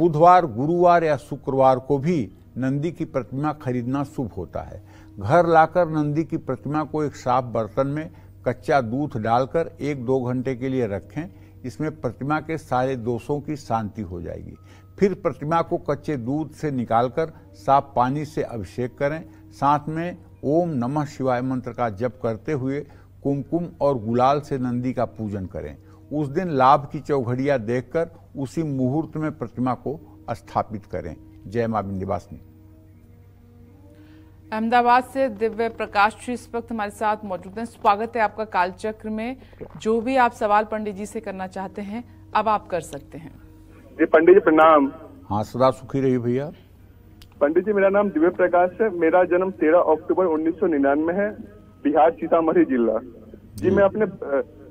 बुधवार गुरुवार या शुक्रवार को भी नंदी की प्रतिमा खरीदना शुभ होता है घर लाकर नंदी की प्रतिमा को एक साफ बर्तन में कच्चा दूध डालकर एक दो घंटे के लिए रखें इसमें प्रतिमा के सारे दोषों की शांति हो जाएगी फिर प्रतिमा को कच्चे दूध से निकालकर साफ पानी से अभिषेक करें साथ में ओम नमः शिवाय मंत्र का जप करते हुए कुमकुम और गुलाल से नंदी का पूजन करें उस दिन लाभ की चौघड़िया देखकर उसी मुहूर्त में प्रतिमा को स्थापित करें जय माँ विंध्यवासिनी अहमदाबाद से दिव्य प्रकाश जी इस वक्त हमारे साथ मौजूद हैं स्वागत है आपका कालचक्र में जो भी आप सवाल पंडित जी से करना चाहते हैं अब आप कर सकते हैं जी पंडित जी प्रणाम हाँ सदा सुखी रही भैया पंडित जी मेरा नाम दिव्य प्रकाश है मेरा जन्म तेरह अक्टूबर उन्नीस है बिहार सीतामढ़ी जिला जी मैं अपने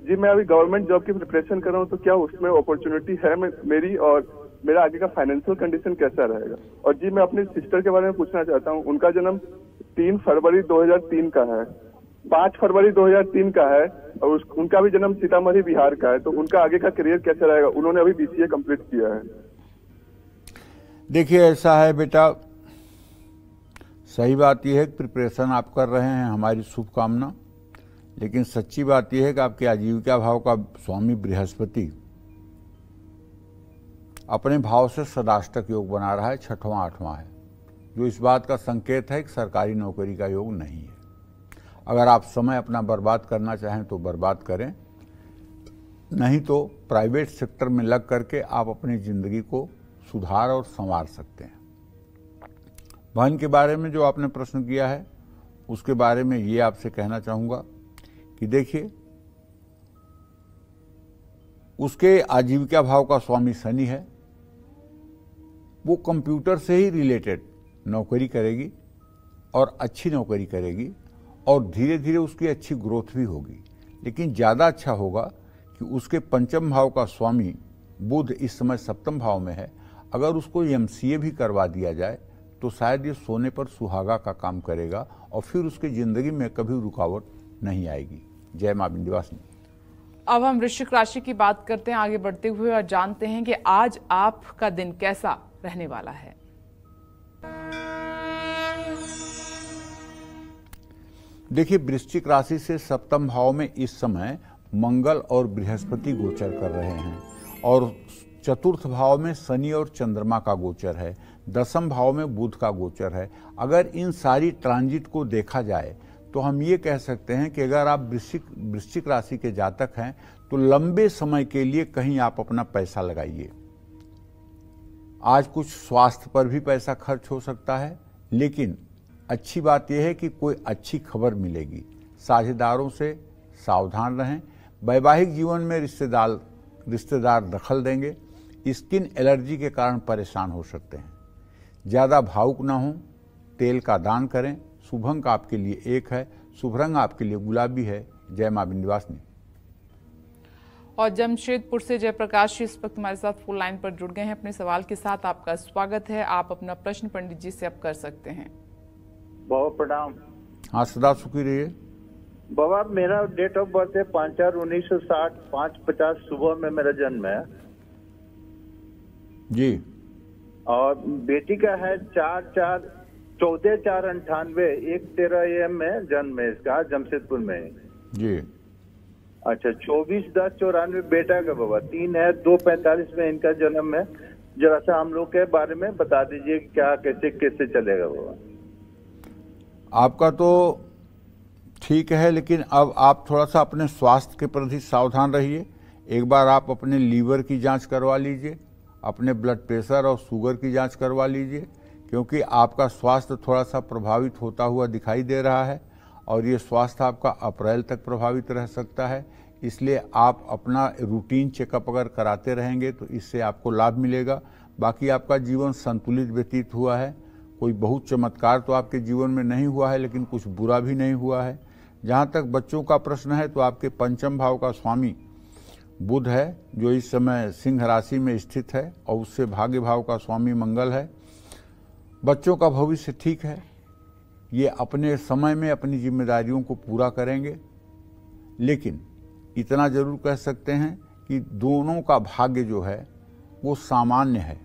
जी मैं अभी गवर्नमेंट जॉब की प्रिपरेशन कर रहा हूँ तो क्या उसमें अपॉर्चुनिटी है मेरी और मेरा आगे का फाइनेंशियल कंडीशन कैसा रहेगा और जी मैं अपने सिस्टर के बारे में पूछना चाहता हूँ उनका जन्म तीन फरवरी दो का है पांच फरवरी 2003 का है और उस, उनका भी जन्म सीतामढ़ी बिहार का है तो उनका आगे का करियर कैसे रहेगा उन्होंने अभी बीसीए कंप्लीट किया है देखिए ऐसा है बेटा सही बात यह है कि प्रिपरेशन आप कर रहे हैं हमारी शुभकामना लेकिन सच्ची बात यह है कि आपके आजीविका भाव का स्वामी बृहस्पति अपने भाव से सदाष्टक योग बना रहा है छठवां आठवां है जो इस बात का संकेत है कि सरकारी नौकरी का योग नहीं है अगर आप समय अपना बर्बाद करना चाहें तो बर्बाद करें नहीं तो प्राइवेट सेक्टर में लग करके आप अपनी ज़िंदगी को सुधार और संवार सकते हैं भवन के बारे में जो आपने प्रश्न किया है उसके बारे में ये आपसे कहना चाहूँगा कि देखिए उसके आजीविका भाव का स्वामी शनि है वो कंप्यूटर से ही रिलेटेड नौकरी करेगी और अच्छी नौकरी करेगी और धीरे धीरे उसकी अच्छी ग्रोथ भी होगी लेकिन ज़्यादा अच्छा होगा कि उसके पंचम भाव का स्वामी बुध इस समय सप्तम भाव में है अगर उसको एम भी करवा दिया जाए तो शायद ये सोने पर सुहागा का काम करेगा और फिर उसकी ज़िंदगी में कभी रुकावट नहीं आएगी जय मां बिंदवासिनी अब हम वृश्चिक राशि की बात करते हैं आगे बढ़ते हुए और जानते हैं कि आज आपका दिन कैसा रहने वाला है देखिए वृश्चिक राशि से सप्तम भाव में इस समय मंगल और बृहस्पति गोचर कर रहे हैं और चतुर्थ भाव में शनि और चंद्रमा का गोचर है दसम भाव में बुध का गोचर है अगर इन सारी ट्रांजिट को देखा जाए तो हम ये कह सकते हैं कि अगर आप वृश्चिक वृश्चिक राशि के जातक हैं तो लंबे समय के लिए कहीं आप अपना पैसा लगाइए आज कुछ स्वास्थ्य पर भी पैसा खर्च हो सकता है लेकिन अच्छी बात यह है कि कोई अच्छी खबर मिलेगी साझेदारों से सावधान रहें वैवाहिक जीवन में रिश्तेदार रिश्तेदार दखल देंगे स्किन एलर्जी के कारण परेशान हो सकते हैं ज़्यादा भावुक ना हो तेल का दान करें शुभ अंक आपके लिए एक है शुभ रंग आपके लिए गुलाबी है जय माँ विंध्यवासिनी और जमशेदपुर से जयप्रकाश जी इस वक्त हमारे साथ फोन लाइन पर जुड़ गए हैं अपने सवाल के साथ आपका स्वागत है आप अपना प्रश्न पंडित जी से आप कर सकते हैं बहुत प्रणाम हाँ सदा सुखी रहिए बाबा मेरा डेट ऑफ बर्थ है पांच चार उन्नीस सौ साठ पांच पचास सुबह में मेरा जन्म है जी और बेटी का है चार चार चौदह चार अंठानवे एक तेरह एम में जन्म है इसका जमशेदपुर में जी अच्छा चौबीस दस चौरानवे बेटा का बाबा तीन है दो पैंतालीस में इनका जन्म है जरा सा हम लोग के बारे में बता दीजिए क्या कैसे कैसे चलेगा बाबा आपका तो ठीक है लेकिन अब आप थोड़ा सा अपने स्वास्थ्य के प्रति सावधान रहिए एक बार आप अपने लीवर की जांच करवा लीजिए अपने ब्लड प्रेशर और शुगर की जांच करवा लीजिए क्योंकि आपका स्वास्थ्य थोड़ा सा प्रभावित होता हुआ दिखाई दे रहा है और ये स्वास्थ्य आपका अप्रैल तक प्रभावित रह सकता है इसलिए आप अपना रूटीन चेकअप अगर कराते रहेंगे तो इससे आपको लाभ मिलेगा बाकी आपका जीवन संतुलित व्यतीत हुआ है कोई बहुत चमत्कार तो आपके जीवन में नहीं हुआ है लेकिन कुछ बुरा भी नहीं हुआ है जहाँ तक बच्चों का प्रश्न है तो आपके पंचम भाव का स्वामी बुध है जो इस समय सिंह राशि में स्थित है और उससे भाग्य भाव का स्वामी मंगल है बच्चों का भविष्य ठीक है ये अपने समय में अपनी जिम्मेदारियों को पूरा करेंगे लेकिन इतना जरूर कह सकते हैं कि दोनों का भाग्य जो है वो सामान्य है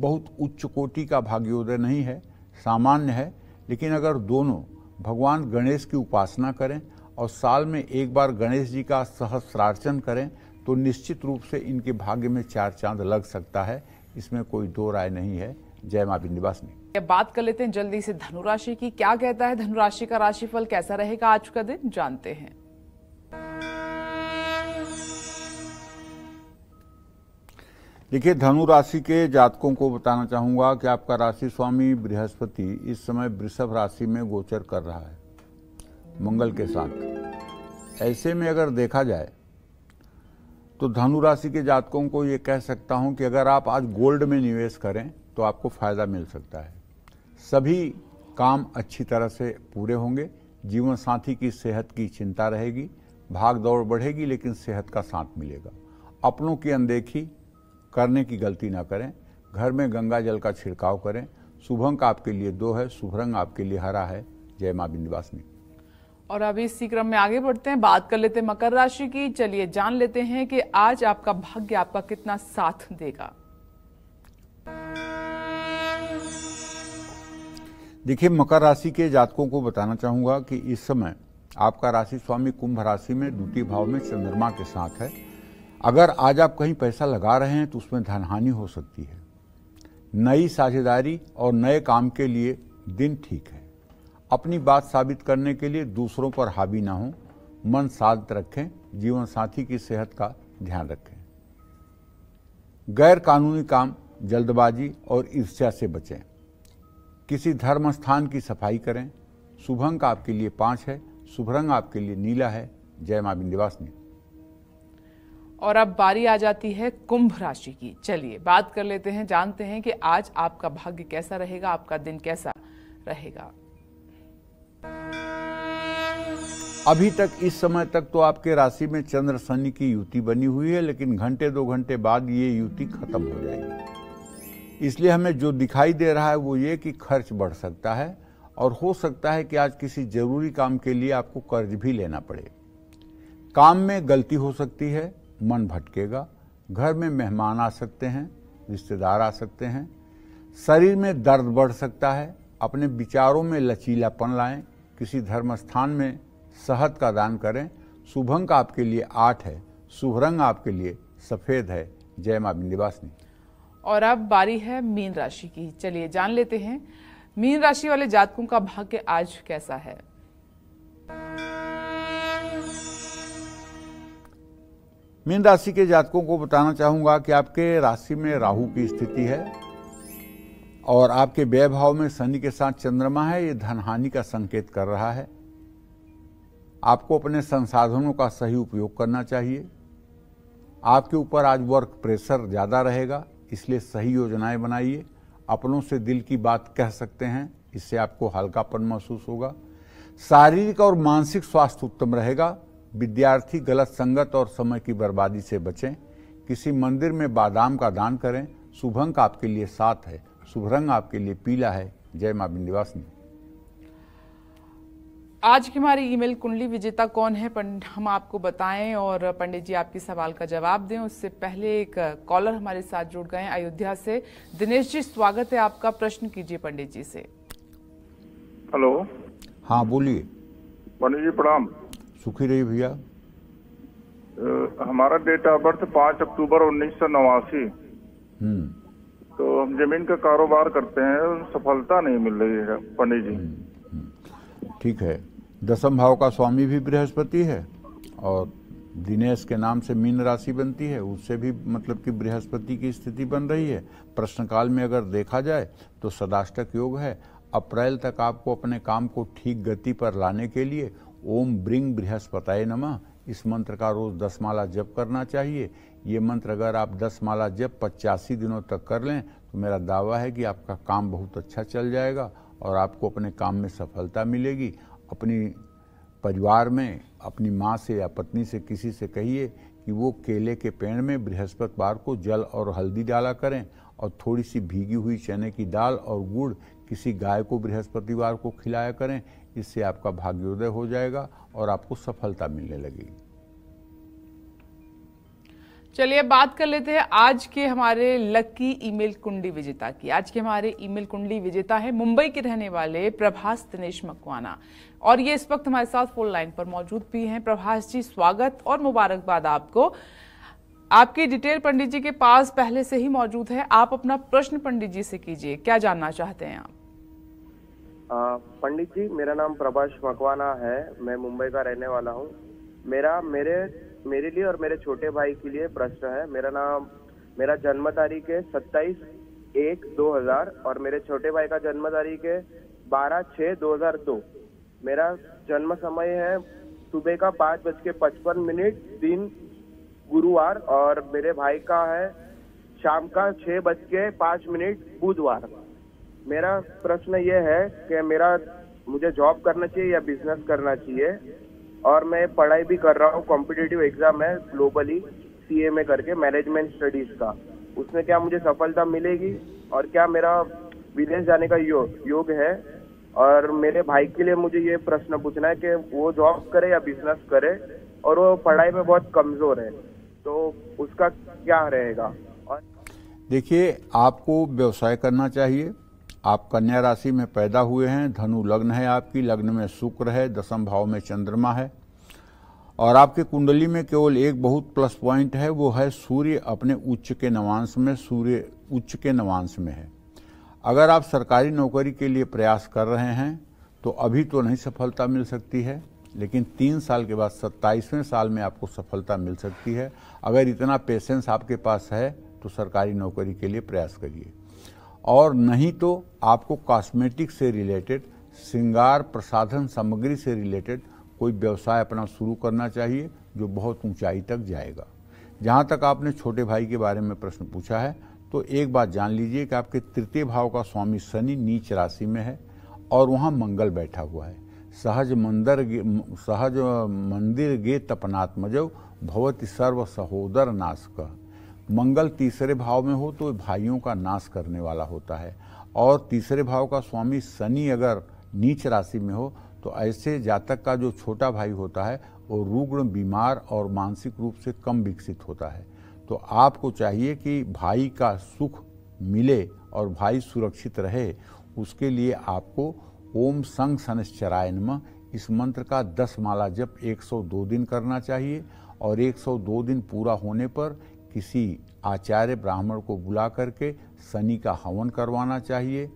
बहुत उच्च कोटि का भाग्योदय नहीं है सामान्य है लेकिन अगर दोनों भगवान गणेश की उपासना करें और साल में एक बार गणेश जी का सहस्रार्चन करें तो निश्चित रूप से इनके भाग्य में चार चांद लग सकता है इसमें कोई दो राय नहीं है जय माँ विंध्यवासिनी अब बात कर लेते हैं जल्दी से धनुराशि की क्या कहता है धनुराशि का राशिफल कैसा रहेगा आज का दिन जानते हैं देखिए धनु राशि के जातकों को बताना चाहूँगा कि आपका राशि स्वामी बृहस्पति इस समय वृषभ राशि में गोचर कर रहा है मंगल के साथ ऐसे में अगर देखा जाए तो धनु राशि के जातकों को ये कह सकता हूँ कि अगर आप आज गोल्ड में निवेश करें तो आपको फ़ायदा मिल सकता है सभी काम अच्छी तरह से पूरे होंगे जीवन साथी की सेहत की चिंता रहेगी भाग दौड़ बढ़ेगी लेकिन सेहत का साथ मिलेगा अपनों की अनदेखी करने की गलती ना करें घर में गंगा जल का छिड़काव करें शुभंक आपके लिए दो है शुभ रंग आपके लिए हरा है जय माँ बिंदवासिनी और अभी इसी क्रम में आगे बढ़ते हैं बात कर लेते हैं मकर राशि की चलिए जान लेते हैं कि आज आपका भाग्य आपका कितना साथ देगा देखिए मकर राशि के जातकों को बताना चाहूंगा कि इस समय आपका राशि स्वामी कुंभ राशि में द्वितीय भाव में चंद्रमा के साथ है अगर आज आप कहीं पैसा लगा रहे हैं तो उसमें धनहानि हो सकती है नई साझेदारी और नए काम के लिए दिन ठीक है अपनी बात साबित करने के लिए दूसरों पर हावी ना हो मन शांत रखें जीवन साथी की सेहत का ध्यान रखें गैर कानूनी काम जल्दबाजी और ईर्ष्या से बचें किसी धर्म स्थान की सफाई करें शुभंग आपके लिए पाँच है शुभ रंग आपके लिए नीला है जय माँ बिंदिवासनी और अब बारी आ जाती है कुंभ राशि की चलिए बात कर लेते हैं जानते हैं कि आज आपका भाग्य कैसा रहेगा आपका दिन कैसा रहेगा अभी तक इस समय तक तो आपके राशि में चंद्र शनि की युति बनी हुई है लेकिन घंटे दो घंटे बाद ये युति खत्म हो जाएगी इसलिए हमें जो दिखाई दे रहा है वो ये कि खर्च बढ़ सकता है और हो सकता है कि आज किसी जरूरी काम के लिए आपको कर्ज भी लेना पड़े काम में गलती हो सकती है मन भटकेगा घर में मेहमान आ सकते हैं रिश्तेदार आ सकते हैं शरीर में दर्द बढ़ सकता है अपने विचारों में लचीलापन लाएं किसी धर्म स्थान में सहत का दान करें शुभंक आपके लिए आठ है शुभ रंग आपके लिए सफ़ेद है जय माँ विंध्यवासिनी और अब बारी है मीन राशि की चलिए जान लेते हैं मीन राशि वाले जातकों का भाग्य आज कैसा है मीन राशि के जातकों को बताना चाहूँगा कि आपके राशि में राहु की स्थिति है और आपके व्यय भाव में शनि के साथ चंद्रमा है ये धन हानि का संकेत कर रहा है आपको अपने संसाधनों का सही उपयोग करना चाहिए आपके ऊपर आज वर्क प्रेशर ज़्यादा रहेगा इसलिए सही योजनाएं बनाइए अपनों से दिल की बात कह सकते हैं इससे आपको हल्कापन महसूस होगा शारीरिक और मानसिक स्वास्थ्य उत्तम रहेगा विद्यार्थी गलत संगत और समय की बर्बादी से बचें किसी मंदिर में बादाम का दान करें शुभंक आपके लिए सात है शुभ रंग आपके लिए पीला है जय मां विंध्यवासिनी आज की हमारी ईमेल कुंडली विजेता कौन है हम आपको बताएं और पंडित जी आपके सवाल का जवाब दें उससे पहले एक कॉलर हमारे साथ जुड़ गए अयोध्या से दिनेश जी स्वागत है आपका प्रश्न कीजिए पंडित जी से हेलो हाँ बोलिए पंडित जी प्रणाम सुखी रही भैया हमारा डेट ऑफ बर्थ पाँच अक्टूबर उन्नीस सौ नवासी हम्म। तो हम जमीन का कारोबार करते हैं सफलता नहीं मिल रही है पंडित जी हम्म, हम्म। ठीक है दसम भाव का स्वामी भी बृहस्पति है और दिनेश के नाम से मीन राशि बनती है उससे भी मतलब कि बृहस्पति की स्थिति बन रही है प्रश्नकाल में अगर देखा जाए तो सदाष्टक योग है अप्रैल तक आपको अपने काम को ठीक गति पर लाने के लिए ओम ब्रिंग बृहस्पताय नमः इस मंत्र का रोज दस माला जप करना चाहिए ये मंत्र अगर आप दस माला जप पचासी दिनों तक कर लें तो मेरा दावा है कि आपका काम बहुत अच्छा चल जाएगा और आपको अपने काम में सफलता मिलेगी अपनी परिवार में अपनी माँ से या पत्नी से किसी से कहिए कि वो केले के पेड़ में बृहस्पतिवार को जल और हल्दी डाला करें और थोड़ी सी भीगी हुई चने की दाल और गुड़ किसी गाय को बृहस्पतिवार को खिलाया करें इससे आपका भाग्योदय हो जाएगा और आपको सफलता मिलने लगेगी चलिए बात कर लेते हैं आज के हमारे लकी ईमेल कुंडली विजेता की आज के हमारे ईमेल कुंडली विजेता है मुंबई के रहने वाले प्रभास दिनेश मकवाना और ये इस वक्त हमारे साथ फोन लाइन पर मौजूद भी हैं प्रभास जी स्वागत और मुबारकबाद आपको आपकी डिटेल पंडित जी के पास पहले से ही मौजूद है आप अपना प्रश्न पंडित जी से कीजिए क्या जानना चाहते हैं आप पंडित जी मेरा नाम प्रभाष मकवाना है मैं मुंबई का रहने वाला हूँ मेरा मेरे मेरे लिए और मेरे छोटे भाई के लिए प्रश्न है मेरा नाम मेरा जन्म तारीख है सत्ताईस एक दो हजार और मेरे छोटे भाई का जन्म तारीख है बारह छः दो हजार दो मेरा जन्म समय है सुबह का पाँच बज के पचपन मिनट दिन गुरुवार और मेरे भाई का है शाम का छः बज के पाँच मिनट बुधवार मेरा प्रश्न ये है कि मेरा मुझे जॉब करना चाहिए या बिजनेस करना चाहिए और मैं पढ़ाई भी कर रहा हूँ कॉम्पिटेटिव एग्जाम है ग्लोबली सी में करके मैनेजमेंट स्टडीज का उसमें क्या मुझे सफलता मिलेगी और क्या मेरा विदेश जाने का यो, योग है और मेरे भाई के लिए मुझे ये प्रश्न पूछना है कि वो जॉब करे या बिजनेस करे और वो पढ़ाई में बहुत कमज़ोर है तो उसका क्या रहेगा और देखिए आपको व्यवसाय करना चाहिए आप कन्या राशि में पैदा हुए हैं धनु लग्न है आपकी लग्न में शुक्र है दसम भाव में चंद्रमा है और आपके कुंडली में केवल एक बहुत प्लस पॉइंट है वो है सूर्य अपने उच्च के नवांश में सूर्य उच्च के नवांश में है अगर आप सरकारी नौकरी के लिए प्रयास कर रहे हैं तो अभी तो नहीं सफलता मिल सकती है लेकिन तीन साल के बाद सत्ताईसवें साल में आपको सफलता मिल सकती है अगर इतना पेशेंस आपके पास है तो सरकारी नौकरी के लिए प्रयास करिए और नहीं तो आपको कॉस्मेटिक से रिलेटेड श्रृंगार प्रसाधन सामग्री से रिलेटेड कोई व्यवसाय अपना शुरू करना चाहिए जो बहुत ऊंचाई तक जाएगा जहाँ तक आपने छोटे भाई के बारे में प्रश्न पूछा है तो एक बात जान लीजिए कि आपके तृतीय भाव का स्वामी शनि नीच राशि में है और वहाँ मंगल बैठा हुआ है सहज मंदिर सहज मंदिर गे तपनात्मजव भवत सर्व सहोदर नाश का मंगल तीसरे भाव में हो तो भाइयों का नाश करने वाला होता है और तीसरे भाव का स्वामी शनि अगर नीच राशि में हो तो ऐसे जातक का जो छोटा भाई होता है वो रुग्ण बीमार और मानसिक रूप से कम विकसित होता है तो आपको चाहिए कि भाई का सुख मिले और भाई सुरक्षित रहे उसके लिए आपको ओम संग सनश्चराय नम इस मंत्र का दस माला जप 102 दिन करना चाहिए और 102 दिन पूरा होने पर किसी आचार्य ब्राह्मण को बुला करके शनि का हवन करवाना चाहिए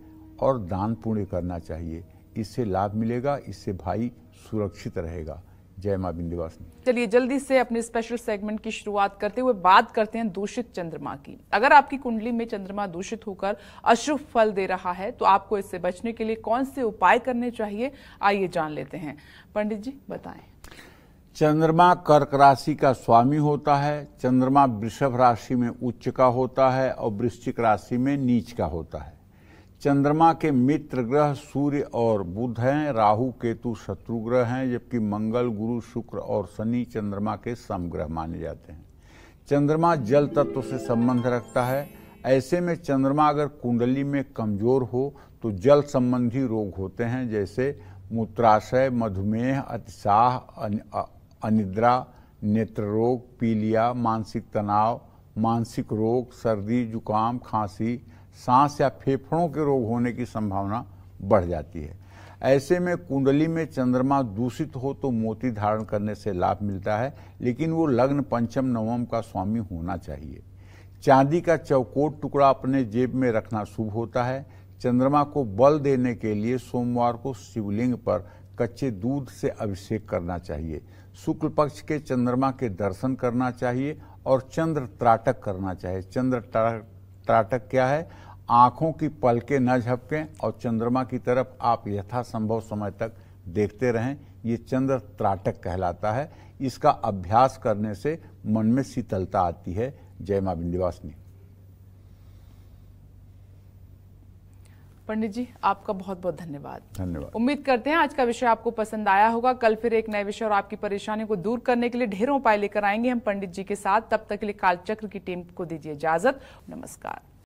और दान पुण्य करना चाहिए इससे लाभ मिलेगा इससे भाई सुरक्षित रहेगा जय माँ बिंदवासिनी चलिए जल्दी से अपने स्पेशल सेगमेंट की शुरुआत करते हुए बात करते हैं दूषित चंद्रमा की अगर आपकी कुंडली में चंद्रमा दूषित होकर अशुभ फल दे रहा है तो आपको इससे बचने के लिए कौन से उपाय करने चाहिए आइए जान लेते हैं पंडित जी बताएं चंद्रमा कर्क राशि का स्वामी होता है चंद्रमा वृषभ राशि में उच्च का होता है और वृश्चिक राशि में नीच का होता है चंद्रमा के मित्र ग्रह सूर्य और बुध हैं राहु केतु शत्रु ग्रह हैं जबकि मंगल गुरु शुक्र और शनि चंद्रमा के समग्रह माने जाते हैं चंद्रमा जल तत्व से संबंध रखता है ऐसे में चंद्रमा अगर कुंडली में कमजोर हो तो जल संबंधी रोग होते हैं जैसे मूत्राशय मधुमेह अतिशाह अनिद्रा नेत्र रोग पीलिया मानसिक तनाव मानसिक रोग सर्दी जुकाम खांसी सांस या फेफड़ों के रोग होने की संभावना बढ़ जाती है ऐसे में कुंडली में चंद्रमा दूषित हो तो मोती धारण करने से लाभ मिलता है लेकिन वो लग्न पंचम नवम का स्वामी होना चाहिए चांदी का चौकोट टुकड़ा अपने जेब में रखना शुभ होता है चंद्रमा को बल देने के लिए सोमवार को शिवलिंग पर कच्चे दूध से अभिषेक करना चाहिए शुक्ल पक्ष के चंद्रमा के दर्शन करना चाहिए और चंद्र त्राटक करना चाहिए चंद्र त्राटक क्या है आंखों की पलके न झपकें और चंद्रमा की तरफ आप यथासंभव समय तक देखते रहें ये चंद्र त्राटक कहलाता है इसका अभ्यास करने से मन में शीतलता आती है जय माँ विंध्यवासिनी पंडित जी आपका बहुत बहुत धन्यवाद धन्यवाद उम्मीद करते हैं आज का विषय आपको पसंद आया होगा कल फिर एक नए विषय और आपकी परेशानी को दूर करने के लिए ढेरों उपाय लेकर आएंगे हम पंडित जी के साथ तब तक के लिए कालचक्र की टीम को दीजिए इजाजत नमस्कार